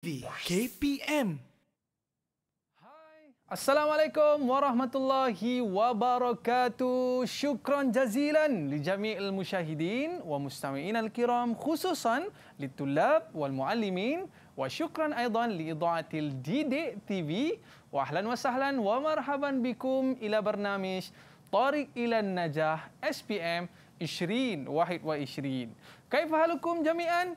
KPM. Hai. Assalamualaikum warahmatullahi wabarakatuh. Syukran jazilan li jami'il musyahidin wa mustami'in al-kiram khususan li tulab wal muallimin wa syukran aidan li idha'atil Didik TV wa ahlan wa sahlan wa marhaban bikum ila barnamish Tariq ila Najah SPM 20 wahid wa 20. Kaifa halukum jami'an?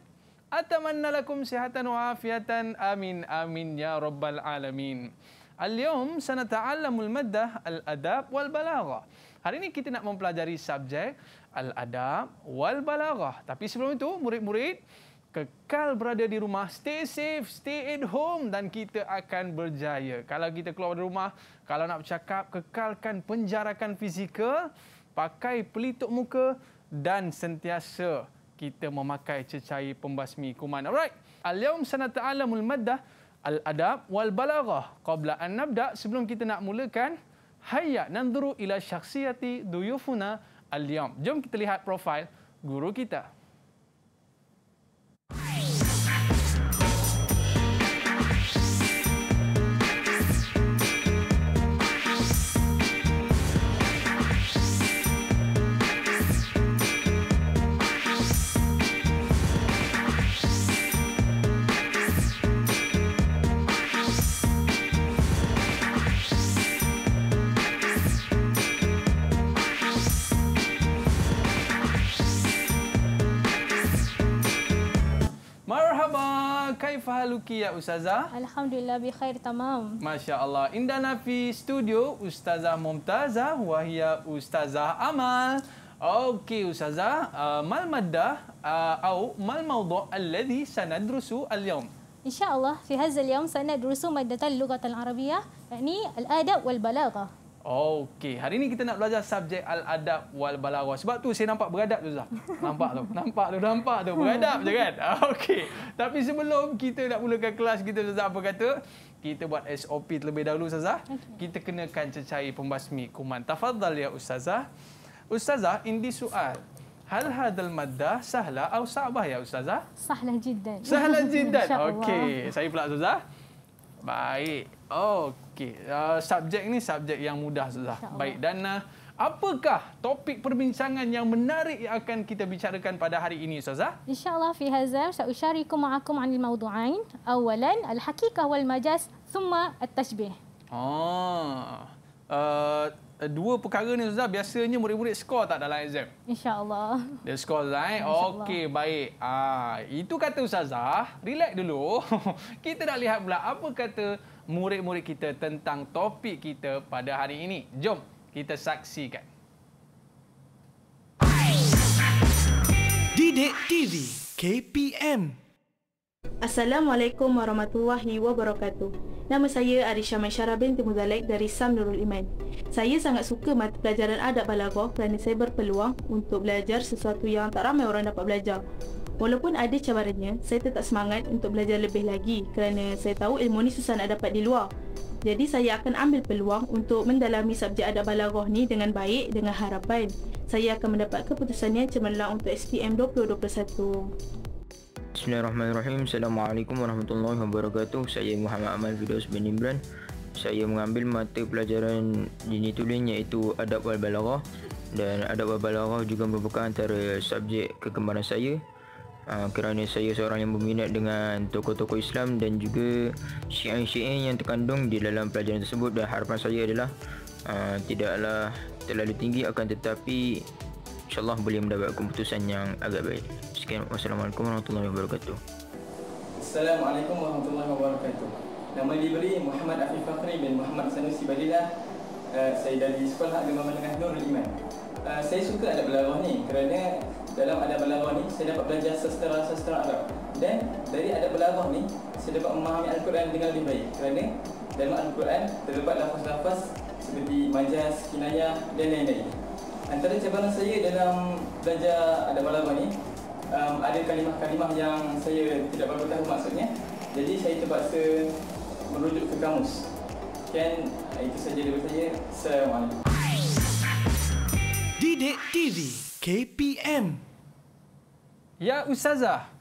أتمنى لكم صحة وعافية آمين آمين يا رب العالمين اليوم سنتعلم المادة الأدب والبلاغة Hari ini kita nak mempelajari subjek Al-Adab wal-Balaghah. Tapi sebelum itu, murid-murid, kekal berada di rumah, stay safe, stay at home dan kita akan berjaya. Kalau kita keluar dari rumah, kalau nak bercakap, kekalkan penjarakan fizikal, pakai pelitup muka dan sentiasa kita memakai cecair pembasmi kuman. Alright. Al-yawm sanata'alamul maddah al-adab wal balaghah qabla an nabda sebelum kita nak mulakan hayya nanzuru ila syakhsiyati duyufuna al-yawm. Jom kita lihat profil guru kita. haluki ya Ustazah? Alhamdulillah bi khair tamam. Masya Allah. Indah nafi studio Ustazah Mumtazah wahia Ustazah Amal. Okey Ustazah, uh, ah, mal maddah uh, ah, au mal mawdu' alladhi sanadrusu al-yawm? InsyaAllah, fi hazal yawm sanadrusu maddatan lugat al-arabiyah, yakni al-adab wal-balagah. Okey, hari ini kita nak belajar subjek al-adab wal Balaghah. Sebab tu saya nampak beradab tu Zah. Nampak tu, nampak tu, nampak tu beradab je kan. Okey. Tapi sebelum kita nak mulakan kelas kita Zah apa kata? Kita buat SOP terlebih dahulu Ustazah. Okay. Kita kenakan cecair pembasmi kuman. Tafadhal ya Ustazah. Ustazah, ini soal. Hal hadal madda sahla atau sa'bah ya Ustazah? Sahla jiddan. Sahla jiddan. Okey, saya pula Ustazah. Baik. Okey. Okey, uh, subjek ni subjek yang mudah Zah. Baik dan uh, apakah topik perbincangan yang menarik yang akan kita bicarakan pada hari ini Ustazah? Insya-Allah fi hadza sa'usyarikum ma'akum 'anil mawdu'ain. Awalan al-haqiqah wal majaz, thumma at-tashbih. Ha. Ah. Uh, dua perkara ni Ustazah biasanya murid-murid skor tak dalam exam? Insya-Allah. Dia skor Ustazah. Eh? Okey, baik. Ah, itu kata Ustazah. Relax dulu. kita nak lihat pula apa kata murid-murid kita tentang topik kita pada hari ini. Jom kita saksikan. Didik TV KPM Assalamualaikum warahmatullahi wabarakatuh. Nama saya Arisha Maisyara binti Muzalik dari Sam Nurul Iman. Saya sangat suka mata pelajaran adab balagoh kerana saya berpeluang untuk belajar sesuatu yang tak ramai orang dapat belajar. Walaupun ada cabarannya, saya tetap semangat untuk belajar lebih lagi kerana saya tahu ilmu ni susah nak dapat di luar. Jadi saya akan ambil peluang untuk mendalami subjek adab balaghah ni dengan baik dengan harapan saya akan mendapat keputusan yang cemerlang untuk SPM 2021. Bismillahirrahmanirrahim. Assalamualaikum warahmatullahi wabarakatuh. Saya Muhammad Amal Fidus bin Imran. Saya mengambil mata pelajaran jenis tulen iaitu adab wal balaghah dan adab wal balaghah juga merupakan antara subjek kegemaran saya Ah, kerana saya seorang yang berminat dengan tokoh-tokoh Islam dan juga syiar-syiar yang terkandung di dalam pelajaran tersebut dan harapan saya adalah ah, tidaklah terlalu tinggi akan tetapi insyaAllah boleh mendapat keputusan yang agak baik. Sekian, Wassalamualaikum warahmatullahi wabarakatuh. Assalamualaikum warahmatullahi wabarakatuh. Nama diberi Muhammad Afif Fakhri bin Muhammad Sanusi Badillah. Uh, saya dari Sekolah Agama Menengah Nur Iman. Uh, saya suka ada belarah ni kerana dalam adab balaghah ni saya dapat belajar sastra-sastra Arab dan dari adab balaghah ni saya dapat memahami al-Quran dengan lebih baik kerana dalam al-Quran terdapat lafaz-lafaz seperti majaz, kinayah dan lain-lain. Antara cabaran saya dalam belajar adab balaghah ni um, ada kalimah-kalimah yang saya tidak berapa tahu maksudnya. Jadi saya terpaksa merujuk ke kamus. kan itu saja daripada saya. Assalamualaikum. Didik TV. KPM. Ya Ustazah,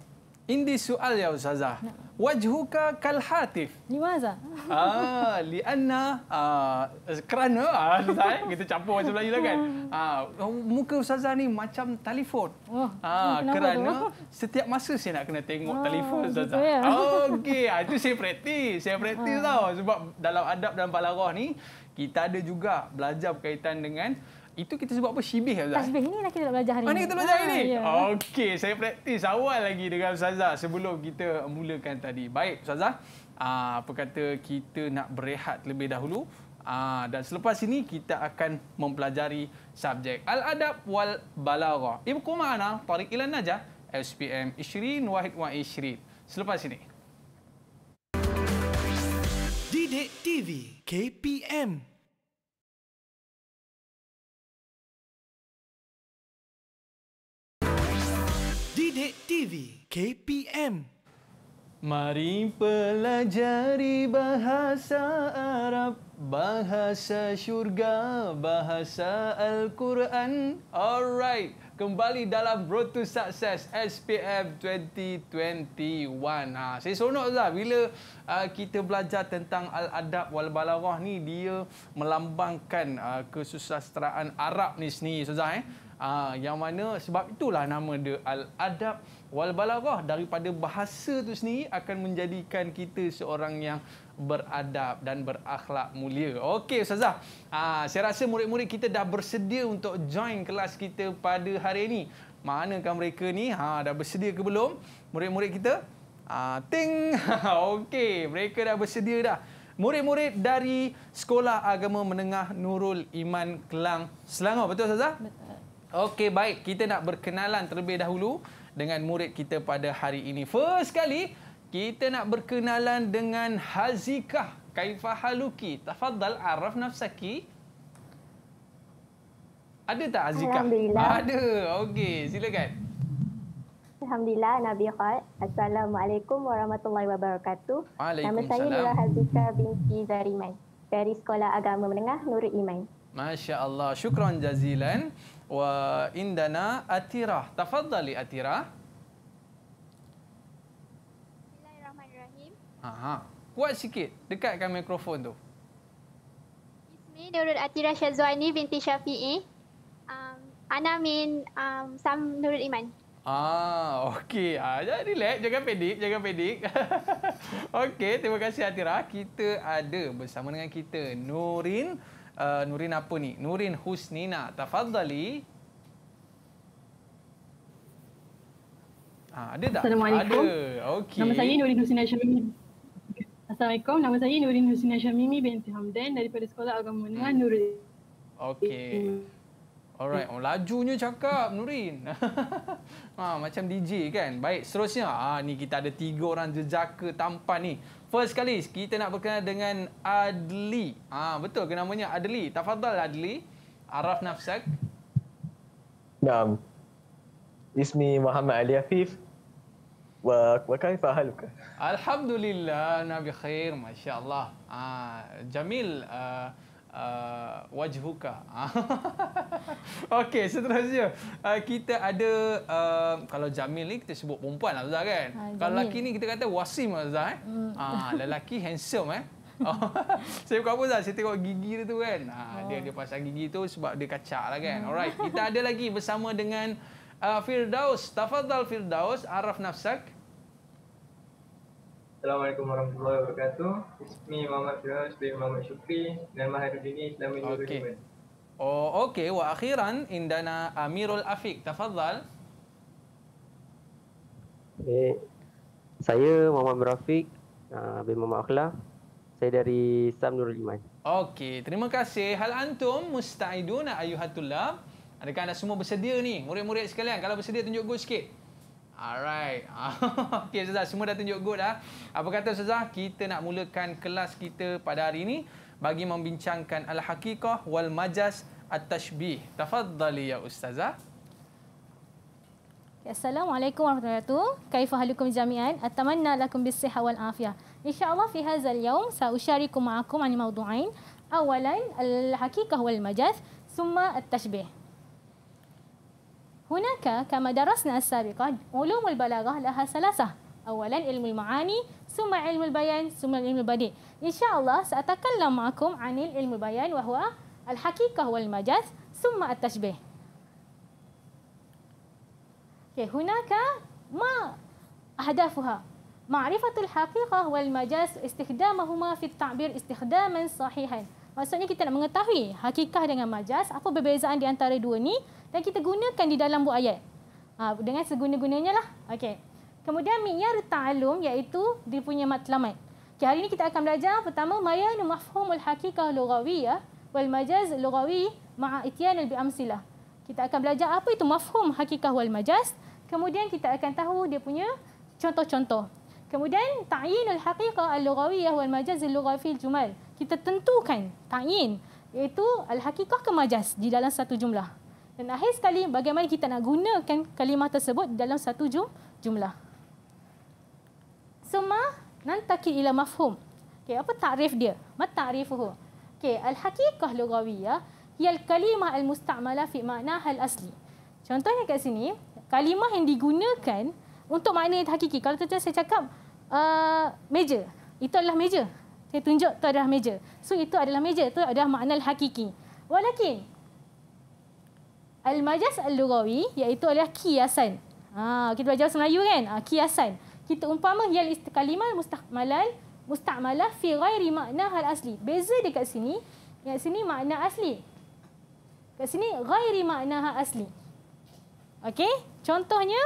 ini soal ya Ustazah. Wajhuka kal hatif. Limaza? Ah, lianna ah, kerana ah, Ustaz, eh, kita campur macam Melayu lah kan. Hmm. Ah, oh, muka Ustazah ni macam telefon. Oh, ah, kerana tu? setiap masa saya nak kena tengok oh, telefon Ustazah. Gitu ya? Oh, okay. Ah, itu saya praktis. Saya praktis oh. tau. Sebab dalam adab dan palarah ni, kita ada juga belajar berkaitan dengan itu kita sebut apa? Shibih ke Ustaz? Tasbih. Ini lah kita nak belajar hari oh, ini. Ini kita belajar hari ini? Ah, ya. Okey. Saya praktis awal lagi dengan Ustazah sebelum kita mulakan tadi. Baik Ustazah. Ah, apa kata kita nak berehat terlebih dahulu. Ah, dan selepas ini kita akan mempelajari subjek. Al-adab wal-balara. Ibu mana? Tarik ilan najah. SPM Ishrin Wahid Wa Ishrin. Selepas ini. Didik TV KPM Sidik TV KPM Mari pelajari bahasa Arab Bahasa syurga, bahasa Al-Quran Alright, kembali dalam Road to Success SPM 2021 ha, Saya seronok lah bila uh, kita belajar tentang Al-Adab wal-Balarah ni Dia melambangkan uh, kesusasteraan Arab ni sendiri Sozah eh? Ah, yang mana sebab itulah nama dia Al-Adab Wal-Balarah daripada bahasa itu sendiri akan menjadikan kita seorang yang beradab dan berakhlak mulia. Okey Ustazah, ah, saya rasa murid-murid kita dah bersedia untuk join kelas kita pada hari ini. Mana kan mereka ni? Ha, dah bersedia ke belum? Murid-murid kita? Ah, ting! Okey, mereka dah bersedia dah. Murid-murid dari Sekolah Agama Menengah Nurul Iman Kelang Selangor. Betul Ustazah? Betul. Okey, baik. Kita nak berkenalan terlebih dahulu dengan murid kita pada hari ini. First sekali, kita nak berkenalan dengan Hazikah Haluki Tafadhal Araf Nafsaki. Ada tak Hazikah? Alhamdulillah. Ada. Okey, silakan. Alhamdulillah, Nabi Khad. Assalamualaikum warahmatullahi wabarakatuh. Nama saya adalah Hazika binti Zariman dari Sekolah Agama Menengah Nur Iman. Masya Allah. Syukran jazilan. وعندنا أتيرة تفضلي Bismillahirrahmanirrahim. Aha. Kuat sikit. Dekatkan mikrofon tu. Ismi Nurul Atira Syazwani binti Syafi'i. Um, Ana min um, Sam Nurul Iman. Ah, okey. Ah, relax, jangan pedik, jangan pedik. okey, terima kasih Atira. Kita ada bersama dengan kita Nurin uh, Nurin apa ni? Nurin Husnina. Tafadhali. Ah, ada tak? Assalamualaikum. Ada. okay. Nama saya Nurin Husnina Syamimi. Assalamualaikum. Nama saya Nurin Husnina Syamimi binti Hamdan daripada Sekolah Agama hmm. Nurin. Okay, Alright, oh, lajunya cakap Nurin. ha, macam DJ kan. Baik, seterusnya ha, ni kita ada tiga orang jejaka tampan ni first kali kita nak berkenalan dengan Adli. Ah ha, betul ke namanya Adli? Tafadhal Adli. Araf nafsak. Naam. Ismi Muhammad Ali Afif. Wa wa kaifa haluka? Alhamdulillah, nabi khair, masya-Allah. Ah ha, jamil uh, uh, wajhuka. Okey, seterusnya. Uh, kita ada, uh, kalau Jamil ni kita sebut perempuan lah Azhar kan? Ha, kalau lelaki ni kita kata Wasim lah, Azhar eh? Hmm. Uh, lelaki handsome eh? Oh, saya buka apa Azhar? Saya tengok gigi dia tu kan? Uh, oh. Dia dia pasang gigi tu sebab dia kacak lah kan? Hmm. Alright, kita ada lagi bersama dengan uh, Firdaus. Tafadhal Firdaus, Araf Nafsak. Assalamualaikum warahmatullahi wabarakatuh. Ismi Muhammad Firas bin Muhammad Syukri dan Mahairuddini Islam Okay. Okey. Oh, okey. Wa akhiran indana Amirul Afiq. Tafadhal. Eh, Saya Muhammad Rafiq ah, bin Muhammad Akhlaq. Saya dari Islam Nurul Iman. Okey, terima kasih. Hal antum musta'iduna ayyuhatullab. Adakah anda semua bersedia ni, murid-murid sekalian? Kalau bersedia, tunjuk gua sikit. Alright. Okey, Ustazah. Semua dah tunjuk good. Ah. Apa kata Ustazah? Kita nak mulakan kelas kita pada hari ini bagi membincangkan Al-Hakikah Wal-Majas At-Tashbih. Tafadzali ya Ustazah. Ya, Assalamualaikum warahmatullahi wabarakatuh. Kaifah halukum jami'an. Atamanna lakum bisihha wal-afiyah. InsyaAllah fi hazal yaum sa'usyarikum ma'akum ani mawdu'ain. Awalan Al-Hakikah Wal-Majas. Summa At-Tashbih. هناك كما درسنا سابقا علوم البلاغة لها ثلاثة أولا علم المعاني ثم علم البيان ثم علم البديع إن شاء الله سأتكلم معكم عن علم البيان وهو الحقيقة والمجاز ثم التشبيه هناك ما أهدافها معرفة الحقيقة والمجاز استخدامهما في التعبير استخداما صحيحا maksudnya kita nak mengetahui hakikat dengan majaz apa perbezaan di antara dua ni dan kita gunakan di dalam buah ayat. Ha, dengan seguna-gunanya lah. Okey. Kemudian miyar ta'alum iaitu dia punya matlamat. Okey, hari ini kita akan belajar pertama mayan mafhumul hakikah lughawi ya wal majaz lughawi ma'a itiyanil bi amsilah. Kita akan belajar apa itu mafhum hakikah wal majaz. Kemudian kita akan tahu dia punya contoh-contoh. Kemudian ta'yinul haqiqah al-lughawiyah wal majaz al-lughawi fil jumal. Kita tentukan ta'yin iaitu al-haqiqah ke majaz di dalam satu jumlah. Dan akhir sekali, bagaimana kita nak gunakan kalimah tersebut dalam satu jum, jumlah. Suma nantakir ila mafhum. Okay, apa takrif dia? Ma ta'rifuhu. Okay, al-hakikah lugawiyah, ial kalimah al-musta'mala fi makna hal asli. Contohnya kat sini, kalimah yang digunakan untuk makna yang hakiki. Kalau tu saya cakap, uh, meja. Itu adalah meja. Saya tunjuk tu adalah meja. So, itu adalah meja. Itu adalah makna al-hakiki. Walakin, Al-Majaz Al-Lughawi iaitu adalah kiasan. Ha, kita belajar bahasa Melayu kan? Ha, kiasan. Kita umpama hiyal istikalimal mustahmalal mustahmala fi ghairi makna hal asli. Beza dekat sini, yang sini makna asli. Kat sini ghairi makna hal asli. Okey? Contohnya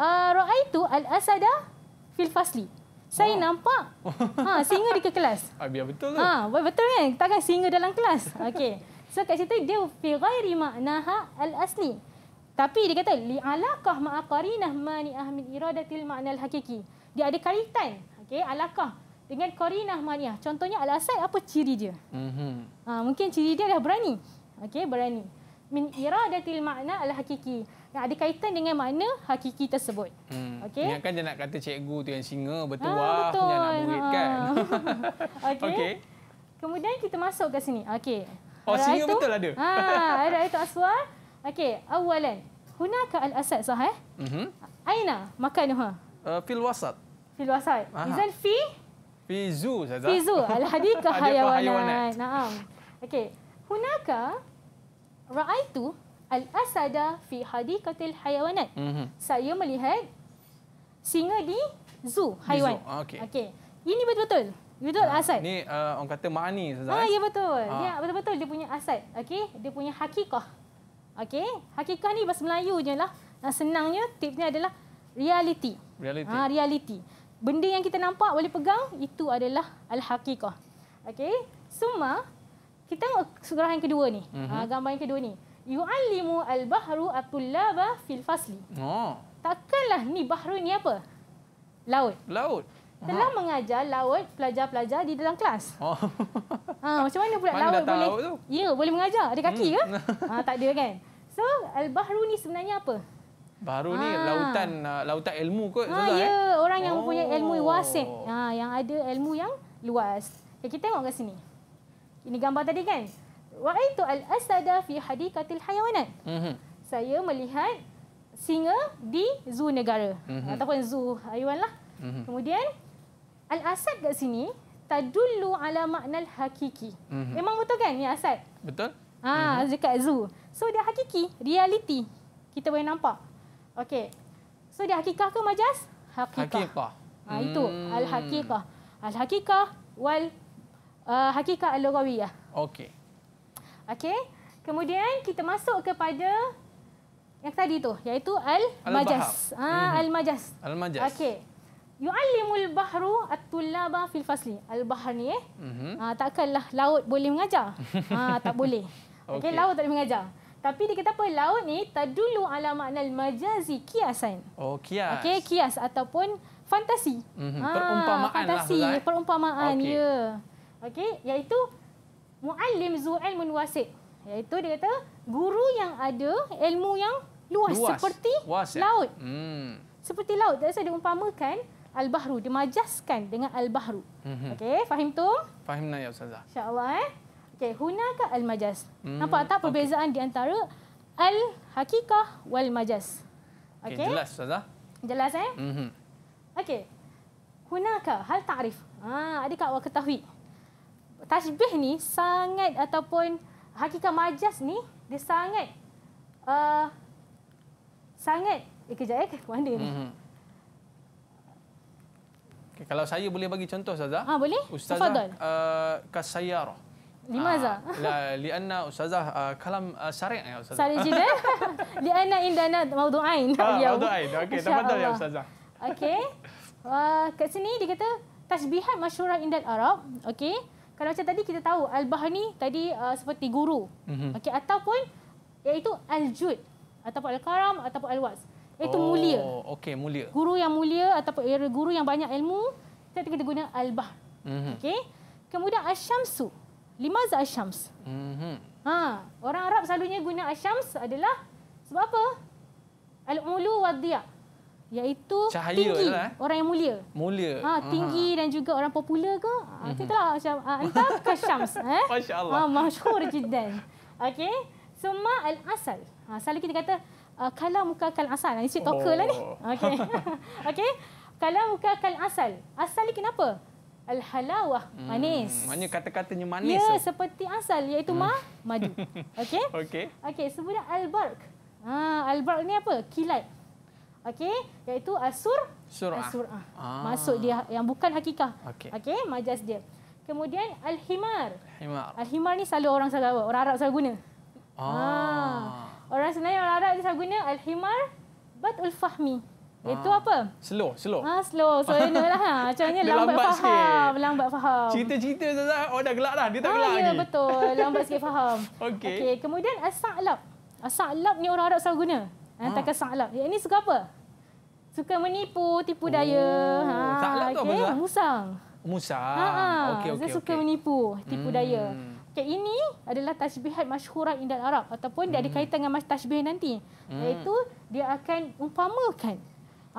uh, ra'aitu al-asada fil fasli. Saya oh. nampak ha singa di kelas. Ah biar betul tu. Ha, betul kan? Takkan singa dalam kelas. Okey. So kat situ dia fi ghairi maknaha al-asli. Tapi dia kata li alaqah ma aqarinah mani ahmin iradatil ma'nal hakiki. Dia ada kaitan. Okey, alaqah dengan qarinah maniah. Contohnya al-asad apa ciri dia? Mm-hmm. Ha, mungkin ciri dia dah berani. Okey, berani. Min iradatil makna al-hakiki. Yang ada kaitan dengan makna hakiki tersebut. Hmm. Okey. Ingat kan dia nak kata cikgu tu yang singa ah, bertuah ha, betul. punya anak murid ha. kan. Okey. Okay. Kemudian kita masuk ke sini. okay? Oh, singa itu, betul ada. Ha, ada itu aswar. Okey, awalan. Hunaka al-asad sah mhm. eh? Mhm. Mm Aina makanuha? Uh, fil wasat. Fil wasat. Izan fi? Fi zu saja. Fi zu al-hadika hayawanat. Naam. Okey. Hunaka ra'aitu al-asada fi hadikatil hayawanat. Mm -hmm. Saya melihat singa di zoo haiwan. Ah, okey. Okay. Ini betul-betul. Betul ha, asad. Ni uh, orang kata makni Ustaz. Ah eh? ya betul. Ha. Ya betul-betul dia punya asad. Okey, dia punya hakikah. Okey, hakikah ni bahasa Melayu lah Nah, senangnya tipnya adalah reality. Reality. Ha, reality. Benda yang kita nampak boleh pegang itu adalah al-hakikah. Okey. Suma kita tengok surah yang kedua ni. Mm -hmm. ha, gambar yang kedua ni. Yu'allimu al-bahru at-tullaba fil fasli. Oh. Takkanlah ni bahru ni apa? Laut. Laut telah ha. mengajar laut pelajar-pelajar di dalam kelas. Oh. Ha, macam mana pula mana laut boleh? Tu? Ya, boleh mengajar. Ada kaki hmm. ke? Ha, tak ada kan? So, Al-Bahru ni sebenarnya apa? Baru ha. ni ah. lautan lautan ilmu kot. Ha, ya, eh? orang yang oh. punya ilmu wasik. Ha, yang ada ilmu yang luas. Okay, kita tengok ke sini. Ini gambar tadi kan? Wa'aitu al-asada fi hadikatil hayawanat. Mm -hmm. Saya melihat singa di zoo negara. Mm -hmm. Ataupun zoo haiwan lah. Mm -hmm. Kemudian, Al-Asad kat sini tadullu ala maknal hakiki. Mm-hmm. Memang betul kan ni Asad? Betul. Ha, ah, mm-hmm. dekat zoo. So dia hakiki, reality. Kita boleh nampak. Okey. So dia hakikah ke majas? Hakikah. hakikah. Ha, itu mm. al-hakikah. Al-hakikah wal uh, hakikah al-lughawiyah. Okey. Okey. Kemudian kita masuk kepada yang tadi tu iaitu al-majas. Al ha, mm-hmm. al-majas. Al-majas. Okey. Yu'allimul bahru at-tullaba fil fasli. Al-bahr ni eh. Mm-hmm. Ah, takkanlah laut boleh mengajar? ha, tak boleh. Okey, okay, laut tak boleh mengajar. Tapi dia kata apa? Laut ni tadulu ala makna majazi kiasan. Oh, kias. Okey, kias ataupun fantasi. Mm-hmm. Ha, perumpamaan fantasi, lah. Fantasi, lah, eh. perumpamaan, okay. ya. Okey, iaitu mu'allim zu'ilmun wasi' iaitu dia kata guru yang ada ilmu yang luas, luas. seperti Was, ya? laut. Hmm. Seperti laut. Tak saya diumpamakan umpamakan Al-Bahru. Dia dengan Al-Bahru. Mm-hmm. Okey, faham tu? Faham naya lah, ya, Ustazah. InsyaAllah. Eh? Okey, Huna ke Al-Majaz? Mm, Nampak tak perbezaan okay. di antara Al-Hakikah wal-Majaz? Okey, okay, jelas Ustazah. Jelas eh? mm Okey. Huna ke? Hal ta'rif. Ha, adakah awak ketahui? Tashbih ni sangat ataupun hakikat majas ni dia sangat uh, sangat eh, kejap eh ke mana ni? Mm-hmm. Okay, kalau saya boleh bagi contoh Ustazah. Ha boleh. Ustazah uh, ah, kasayarah. Limazah. Ah, ha, Lianna li Ustazah uh, kalam uh, syariah ya Ustazah. Syariah jina. Eh? Lianna indana maudu'ain. Ha, ya maudu'ain. Okey, tamadal ya Ustazah. Okey. Uh, kat sini dia kata tasbihat masyurah indan Arab. Okey. Kalau macam tadi kita tahu Al-Bah tadi uh, seperti guru. Mm -hmm. Okey ataupun iaitu Al-Jud ataupun Al-Karam ataupun al was. Itu oh, mulia. Okey, mulia. Guru yang mulia ataupun era guru yang banyak ilmu, kita kita guna al-bahr. mm Okey. Kemudian asy-syamsu. Limaz asy-syams. Mm-hmm. Ha, orang Arab selalunya guna asy-syams adalah sebab apa? Al-ulu wa dhiya. Iaitu Cahaya tinggi. Lah, eh? Orang yang mulia. Mulia. Ha, tinggi uh dan juga orang popular ke? Mm-hmm. Ha, Itulah macam ha, anta ke syams. Eh? Masya Allah. Ha, masyur jiddan. Okey. Suma al-asal. Ha, selalu kita kata uh, kalau muka kal asal. Ini sweet talker oh. lah ni. Oh. Okey. Okey. Kalau muka kal asal. Asal ni kenapa? Al halawah hmm. manis. Maknanya kata-katanya manis. Ya, so. seperti asal iaitu hmm. ma madu. Okey. Okey. Okey, sebutlah al bark. Ha, al bark ni apa? Kilat. Okey, iaitu asur surah. Ah. Masuk dia yang bukan hakikah. Okey, okay? majaz dia. Kemudian al himar. Himar. Al himar ni selalu orang selalu Orang Arab selalu guna. Ah. Ha orang sebenarnya orang Arab dia guna al-himar batul fahmi. Itu ha. apa? Slow, slow. ha, slow. So, you know Macamnya lambat, lambat faham. Sikit. Lambat faham. Cerita-cerita tu -cerita, orang oh, dah gelak dah. Dia tak ha, gelak ya, lagi. Ya, betul. Lambat sikit faham. Okey. Okay. Kemudian, asa'lab. Asa'lab ni orang Arab selalu guna. Ha. Eh, ha. Takkan sa'lab. Yang ni suka apa? Suka menipu, tipu oh. daya. Ha. Sa'lab tu okay. apa? Musang. Musang. Ha. Okey, ha. okey, okey. Dia suka okay. menipu, tipu hmm. daya. Ayat ini adalah tasbihat masyhurah indah Arab ataupun hmm. dia ada hmm. kaitan dengan mas tasbih nanti. Hmm. Iaitu dia akan umpamakan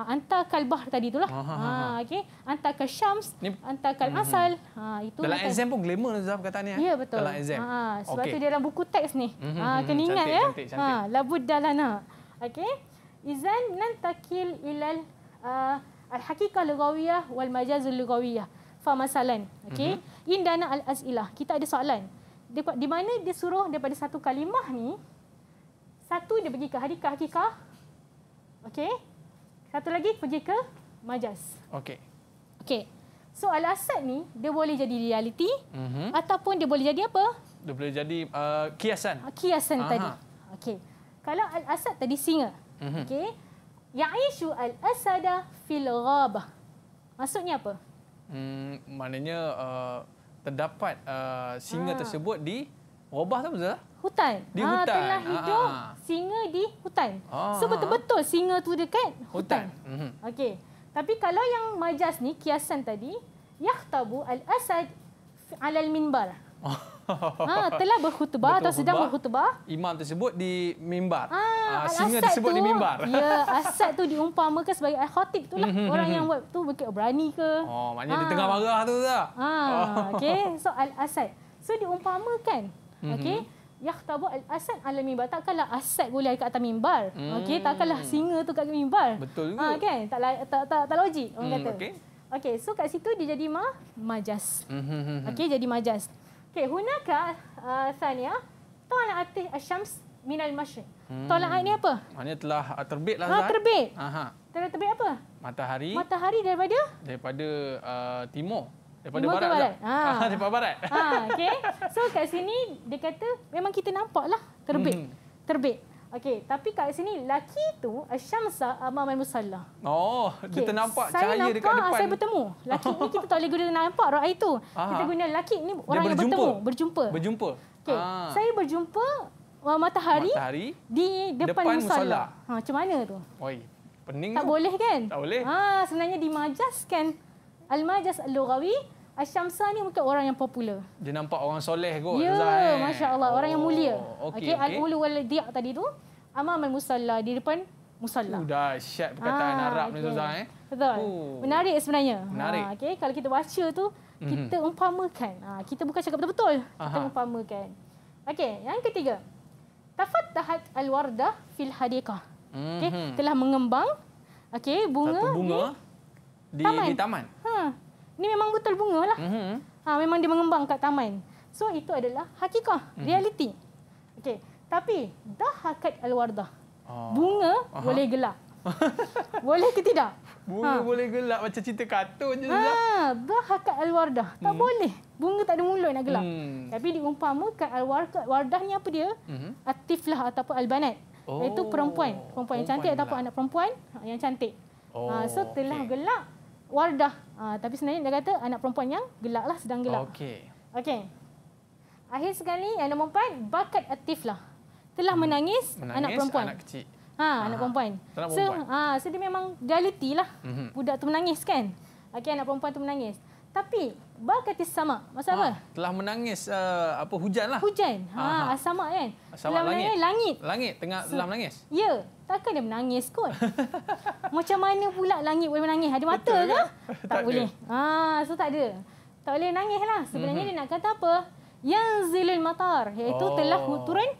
ha, antara kalbah tadi itulah. Ha, ha, ha, ha, ha. okay. Antara syams, antara kal hmm, hmm. asal. Ha, itu dalam kan. exam pun glamour Zaf kata ni. Eh? Ya, betul. Dalam exam. Ha, sebab tu dia dalam buku teks ni. Ha, kena ingat ya. Ha, labud dalana. Okay. Izan nantakil ilal uh, al-hakikah lugawiyah wal-majaz lugawiyah. Fa masalan. Okay. Indana al-as'ilah. Kita ada soalan dia, di mana dia suruh daripada satu kalimah ni satu dia pergi ke hakikat hakikah okey satu lagi pergi ke majas okey okey so al asad ni dia boleh jadi realiti mm-hmm. ataupun dia boleh jadi apa dia boleh jadi uh, kiasan ah, kiasan Aha. tadi okey kalau al asad tadi singa mm-hmm. okey ya'ishu al asada fil ghabah maksudnya apa hmm maknanya uh terdapat uh, singa ha. tersebut di robah tu betul? Hutan. Di ha, hutan. Telah ah, hidup ha, singa di hutan. Ha, so betul-betul singa tu dekat hutan. hutan. Mm -hmm. Okey. Tapi kalau yang majas ni kiasan tadi, yahtabu al-asad 'ala al-minbar. Oh ha, telah berkhutbah atau sedang berkhutbah. Imam tersebut di mimbar. Ha, ha, singa tersebut tu, di mimbar. Ya, aset tu diumpamakan sebagai al-khatib tu lah. Mhm, orang mhm, yang mhm. buat tu berkat berani ke. Oh, maknanya ha. di ah. tengah marah tu ke. Ha, ah, okay. So, al-aset. So, diumpamakan. Okay. Yakhtabu al-asad ala mimbar. Takkanlah aset boleh ada kat atas mimbar. Hmm. Okay. Takkanlah singa tu kat mimbar. Betul juga. Ha, kan? Tak, tak, tak, tak, tak logik orang hmm, kata. Okay. Okey, so kat situ dia jadi ma majas. Okay. jadi majas. Okay, hunaka uh, Thania, tola'atih asyams minal masyik. Hmm. Tola'at ini apa? Maksudnya telah ah, terbit lah, ah, Zan. terbit. Aha. Telah terbit apa? Matahari. Matahari daripada? Daripada uh, timur. Daripada timur barat, barat. Zan. Lah. Ha. Ah. daripada barat. Ha, okay. So, kat sini dia kata memang kita nampak lah terbit. Hmm. Terbit. Okey, tapi kat sini laki tu asyamsa amal main musallah. Oh, okay. dia ternampak saya cahaya nampak, dekat ah, depan. Saya bertemu. Laki ni kita tak boleh guna nampak roh itu. Aha. Kita guna laki ni orang yang bertemu, berjumpa. Berjumpa. Okey. Ah. Saya berjumpa uh, matahari, matahari, di depan, depan musallah. Ha, macam mana tu? Oi, pening tak tu. boleh kan? Tak boleh. Ha, sebenarnya dimajaskan. al majas kan? al-lughawi Asyamsa ni mungkin orang yang popular. Dia nampak orang soleh kot. Ya, eh. Masya Allah. Orang yang oh, mulia. Okey, okay. okay. Al-Ulu wal-Diyak tadi tu. Amam al-Musalla di depan Musalla. Uh, dah syat perkataan ah, Arab okay. ni Zuzah. Eh. Betul. Oh. Menarik sebenarnya. Menarik. Ha, ah, okay. Kalau kita baca tu, mhm. kita mm-hmm. umpamakan. Ha, kita bukan cakap betul-betul. Kita Aha. umpamakan. Okey, yang ketiga. Tafat tahat al-wardah fil hadiqah. Mm-hmm. Okey, mhm. telah mengembang. Okey, bunga. bunga di, taman. Di, di taman. Ha ni memang betul bunga lah. Mm-hmm. Ha, memang dia mengembang kat taman. So itu adalah hakikat mm-hmm. realiti. Okay. Tapi dah hakat al-wardah. Oh. Bunga Aha. boleh gelap. boleh ke tidak? Bunga ha. boleh gelap macam cerita kartun je. Ha, dah hakat al-wardah. Tak mm. boleh. Bunga tak ada mulut nak gelap. Mm. Tapi diumpamakan al-wardah ni apa dia? Mm-hmm. Atif lah ataupun al-banat. Oh. Iaitu perempuan. perempuan. yang cantik gelap. ataupun anak perempuan ha, yang cantik. Oh. Ha, so telah okay. gelap Wardah. Ha, tapi sebenarnya dia kata anak perempuan yang gelak lah, sedang gelak. Okey. Okey. Akhir sekali yang nombor empat, bakat aktif lah. Telah menangis, menangis anak perempuan. anak kecil. Ha, ha. anak ah, perempuan. So, ha, so dia memang reality lah. Mm -hmm. Budak tu menangis kan. Okey anak perempuan tu menangis. Tapi Bakatis sama. Maksud ha, apa? Ha, telah menangis uh, apa hujanlah. Hujan. Ha, ha, ha. asama kan. Asama langit. Menangis, langit. Langit tengah telah menangis. Ya, takkan dia menangis kot. Macam mana pula langit boleh menangis? Ada mata ke? Tak, tak boleh. Ha, so tak ada. Tak boleh lah. Sebenarnya mm-hmm. dia nak kata apa? Yang zilil matar iaitu oh. telah turun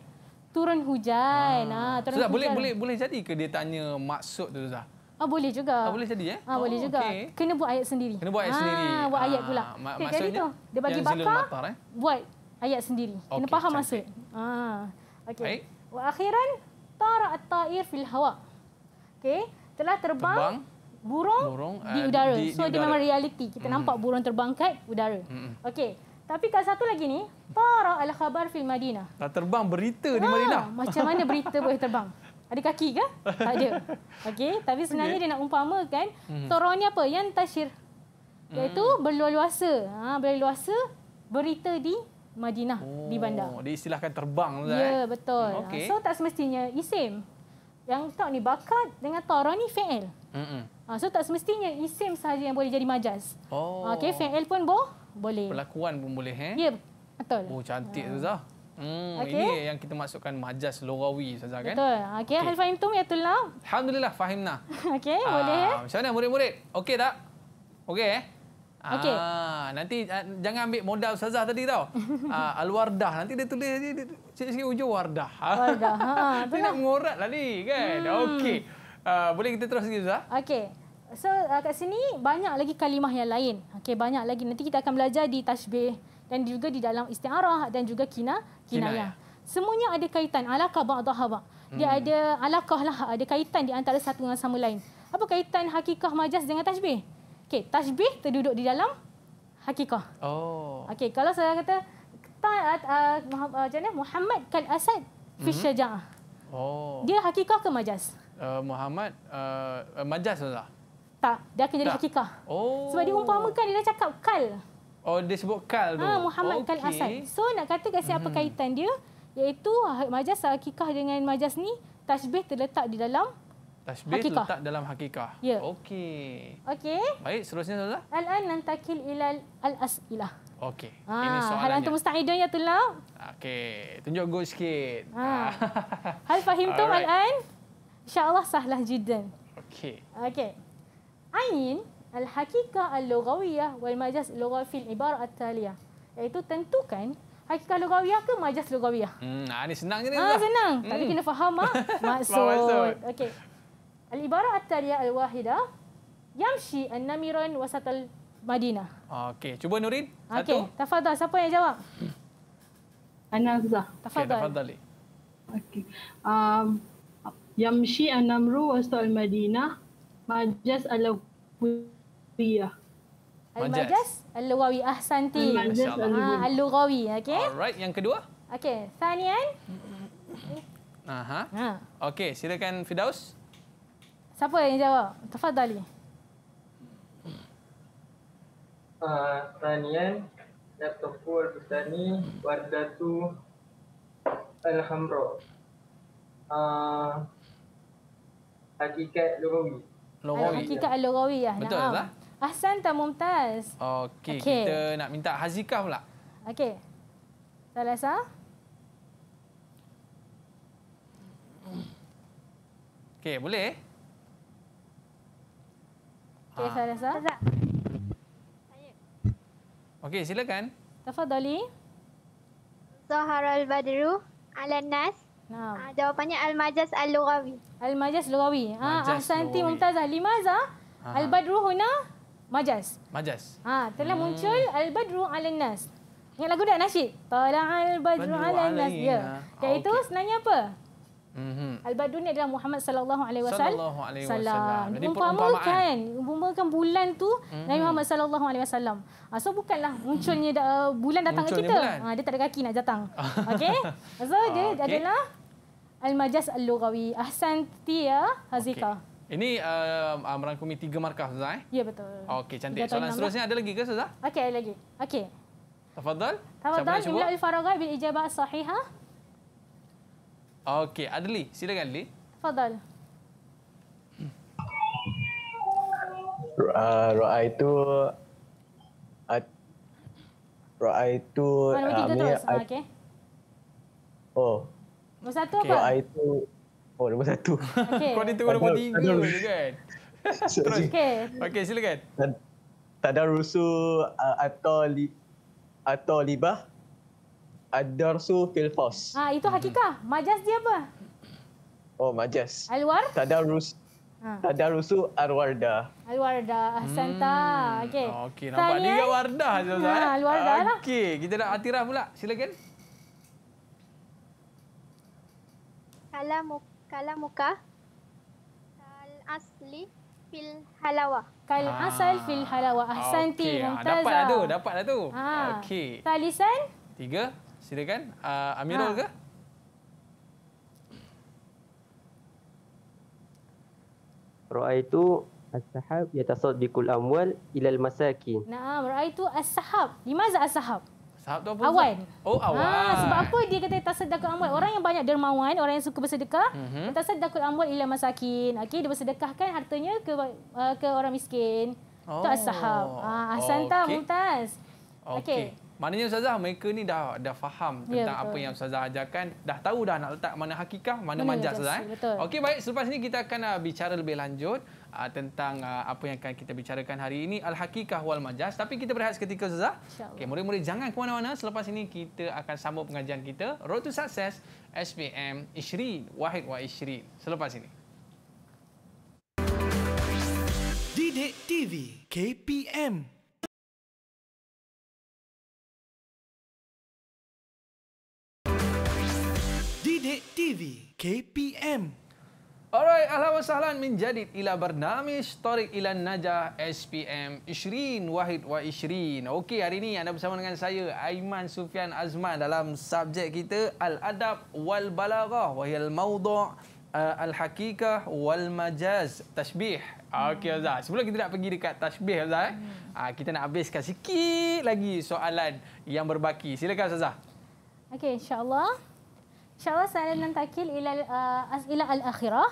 turun hujan. Ha, ha turun so, hujan. boleh boleh boleh jadi ke dia tanya maksud tu Ustaz? Ah boleh juga. Ah boleh jadi eh? Ah boleh oh, juga. Okay. Kena buat ayat sendiri. Kena buat ayat ah, sendiri. buat ayat ah, pula. Ah, okay, maksudnya tu, dia bagi bakar. eh? Buat ayat sendiri. Okay, Kena faham cantik. Ah. Okey. Wa akhiran tara at-ta'ir fil hawa. Okey, telah terbang, terbang. Burung, burung di eh, udara. Di, so, di udara. dia memang realiti. Kita mm. nampak burung terbang kat udara. Mm. Okey. Tapi kat satu lagi ni, para al-khabar fil Madinah. Telah terbang berita ah, di Madinah. Macam mana berita boleh terbang? ada kaki ke? Tak ada. Okey, tapi sebenarnya okay. dia nak umpamakan hmm. Torah ni apa? Yang tashir. Mhm. Iaitu hmm. berluasa. Ha, berluasa berita di Madinah, oh, di bandar. Dia istilahkan terbang. Ya, yeah, kan? betul. Hmm, ha, okay. So, tak semestinya isim. Yang tak ni bakat dengan Torah ni fa'il. Mhm. Ha, so, tak semestinya isim sahaja yang boleh jadi majaz. Oh. Okey, fa'il pun boh? Boleh. Perlakuan pun boleh. Eh? Ya, yeah, betul. Oh, cantik ha. tu, ha. Hmm, okay. Ini yang kita masukkan majas lorawi saja kan? Betul. Ah, Okey, okay. Fahim tu, ya tulah. Alhamdulillah fahimna. Okey, ah, boleh ya? Macam mana murid-murid? Okey tak? Okey eh? Okey. Ah, nanti ah, jangan ambil modal Ustazah tadi tau. ah, Al-Wardah. Nanti dia tulis sikit sikit ujung Wardah. Ah. Wardah. Ha, ha dia nak mengorat lah ni kan? Hmm. Okey. Ah, boleh kita terus lagi Ustazah? Okey. So, ah, kat sini banyak lagi kalimah yang lain. Okey, banyak lagi. Nanti kita akan belajar di tashbih dan juga di dalam istiarah dan juga kina kinayah. Semuanya ada kaitan alaka ba'daha ba'. Dia hmm. ada alakah lah, ada kaitan di antara satu dengan sama lain. Apa kaitan hakikah majas dengan tajbih? Okey, tajbih terduduk di dalam hakikah. Oh. Okey, kalau saya kata uh, Muhammad kal asad fi hmm. syaja'ah. Oh. Dia hakikah ke majas? Uh, Muhammad uh, uh majas lah. Tak, dia akan jadi tak. hakikah. Oh. Sebab dia umpamakan dia dah cakap kal. Oh, dia sebut Kal tu? Ha, Muhammad okay. Kal Hassan. So, nak kata kat siapa hmm. kaitan dia? Iaitu ah, majas hakikah dengan majas ni, tajbih terletak di dalam Tashbih hakikah. terletak dalam hakikah. Ya. Okey. Okey. Baik, seterusnya tu Al-an nantakil ilal al-as'ilah. Okey. Ah, ini soalannya. Hal antum musta'idun ya tulab. Okey. Tunjuk go sikit. Ha. Hal fahim tu al-an? InsyaAllah sahlah jidan. Okey. Okey. Ain Al-Hakikah Al-Lughawiyah Wal-Majaz Lughawiyah Fil Ibarat Al-Taliyah Iaitu tentukan Hakikah Lughawiyah ke Majaz Lughawiyah hmm, Ini ah, senang je ni ha, lah. Senang hmm. Tapi kena faham ha? Maksud okay. Al-Ibarat Al-Taliyah Al-Wahidah Yamshi Al-Namiran Wasat Al-Madinah Okey, cuba Nurin Satu okay. Tafadhal, siapa yang jawab? Anazah Tafadhal okay, Tafadhal Okay. Um, yamshi anamru madinah majas al tapi ya. Lah. Al-Majaz. Al-Lughawi. Ahsan ti. Al-Lughawi. Ah, okay. Alright. Yang kedua. Okay. Fanian. Aha. Ha. Okay. Silakan Fidaus. Siapa yang jawab? Tafadali. Uh, ah, Fanian. Yatofu bustani Wardatu. Al-Hamro. Uh, hakikat Lughawi. Lughawi. Hakikat Al-Lughawi. Ya. ya. Betul tak? Hasan Tamumtaz. Okey, okay. kita nak minta Hazikah pula. Okey. Salasa. Okey, boleh? Okey, Salasa. Ha. Okey, silakan. Tafadali. Zahar al-Badru al-Nas. Nah. Ah, jawapannya Al-Majaz Al-Lughawi. Al-Majaz Lughawi. Ha, ah, Ahsanti Mumtazah. Limazah? Al-Badru huna? Majas. Majas. Ha, telah hmm. muncul Al-Badru Al-Nas. Ingat lagu tak Nasyid? Tala Al-Badru Al-Nas. Ya. Ha. Iaitu ah, okay. sebenarnya apa? mm Al-Badru ni adalah Muhammad sallallahu alaihi wasallam. Sallallahu alaihi wasallam. Kan, bulan tu mm-hmm. Nabi Muhammad sallallahu alaihi wasallam. Ah, so bukanlah munculnya da- uh, bulan datang munculnya ke kita. Ha, dia tak ada kaki nak datang. Okey. So dia okay. adalah Al-Majas Al-Lughawi. Ahsan Tia Hazika. Okay. Ini uh, uh, merangkumi tiga markah, Ustazah. Eh? Ya, betul. Okey, cantik. Soalan seterusnya ada lagi ke, Ustazah? Okey, ada lagi. Okey. Tafadhal. Tafadhal. Imla al-faragah bin ijabah sahihah. Okey, Adli. Silakan, Adli. Tafadhal. Ah, Ru'ah itu... Ah, Ru'ah itu... Nombor tiga tu, Ustazah. Okey. Oh. Nombor satu apa? Ru'ah itu... Oh, nombor satu. Okay. Kau ni tengok nombor tiga kan? Terus. Okay. okay, silakan. Tadar Rusu uh, atau li, atau Libah. Adar Su Filfos. Ha, ah, itu mhm. hakikah. Hmm. Majas dia apa? Oh, Majas. Alwar? Tadar Rusu. Ha. Tadar Rusu Arwarda. Alwarda. Asanta. Hmm. Okey. Ah, okey, nampak Tanya. dia Warda. Eh? Ha, Alwarda lah. Okey, kita nak Atirah pula. Silakan. Kalau kalamuka kal asli fil halawa. Kal ah. asal fil halawa. Ahsanti. Ah, okay. Ah, Mumtaza. Dapatlah tu. Dapatlah tu. Ha. Okey. Talisan. Tiga. Silakan. Uh, Amirul ha. ke? Ru'ay itu as-sahab yatasad bikul amwal ilal masakin. Naam, ru'ay itu as-sahab. Dimaz as-sahab? Sahab tu apa? Awan. Oh, ah, awan. Ha, sebab apa dia kata tak sedekah amwal? Orang yang banyak dermawan, orang yang suka bersedekah, mm-hmm. tasadakul amwal ila masakin. Okey, dia bersedekahkan hartanya ke uh, ke orang miskin. Oh. Tu ashab. Ah, Hasan okay. Mumtaz. Okey. Okay. Maknanya ustazah mereka ni dah dah faham ya, tentang ya, apa yang ustazah ajarkan, dah tahu dah nak letak mana hakikah, mana, mana manjat ustazah. Eh? Okey baik, selepas ini kita akan uh, bicara lebih lanjut uh, tentang uh, apa yang akan kita bicarakan hari ini al-hakikah wal majaz tapi kita berehat seketika Ustazah. Okey murid-murid jangan ke mana-mana selepas ini kita akan sambung pengajian kita Road to Success SPM Ishri Wahid wa Ishrin selepas ini. Didik TV KPM Didik TV KPM Alright, ahlan wa sahlan min jadid ila bernamis Tariq ila Najah SPM Ishrin Wahid wa Ishrin. Okey, hari ini anda bersama dengan saya Aiman Sufian Azman dalam subjek kita Al-Adab wal-Balaghah wa hiya al-Mawdu' uh, al-Hakikah wal-Majaz Tashbih. Ah, okey, hmm. Azah. Sebelum kita nak pergi dekat tashbih, Azah, eh, hmm. ah, kita nak habiskan sikit lagi soalan yang berbaki. Silakan, Azah. Okey, insyaallah. Syawal salam dan takil uh, ila al-akhirah.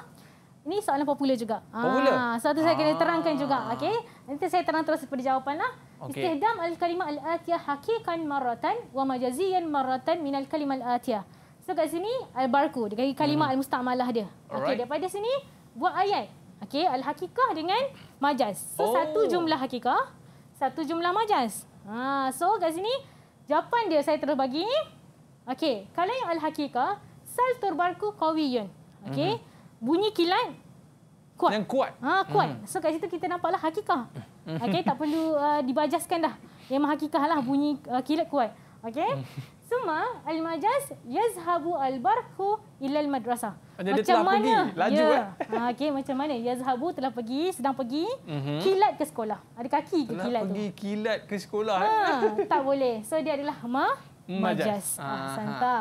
Ini soalan popular juga. Ah, popular? Ah, so, itu saya kena ah. terangkan juga. Okay? Nanti saya terang terus pada jawapanlah. Okay. Istihdam al-kalimah al-atiyah hakikan maratan wa majaziyan maratan minal kalimah al-atiyah. So, kat sini, al-barku. Dia kaki kalimah hmm. al-musta'malah dia. Okay, daripada sini, buat ayat. Okay, al-hakikah dengan majaz. So, oh. satu jumlah hakikah, satu jumlah majaz. Ah, so, kat sini, jawapan dia saya terus bagi ni. Okey, kalau yang al-hakikah, sal turbarku qawiyun. Okey. Mm-hmm. Bunyi kilat kuat. Yang kuat. Ha, kuat. Mm-hmm. So kat situ kita nampaklah hakikah. Mhm. Okey, tak perlu uh, dibajaskan dah. Yang hakikah lah bunyi uh, kilat kuat. Okey. Mhm. Suma al-majaz yazhabu al-barku ila al-madrasah. Oh, macam telah mana? pergi laju yeah. Ya. kan? Ha, okey, macam mana? Yazhabu telah pergi, sedang pergi mm-hmm. kilat ke sekolah. Ada kaki ke telah kilat tu? pergi kilat ke sekolah. Eh? Ha, tak boleh. So dia adalah ma Hmm, majas. majas. Ah, ha, Santa.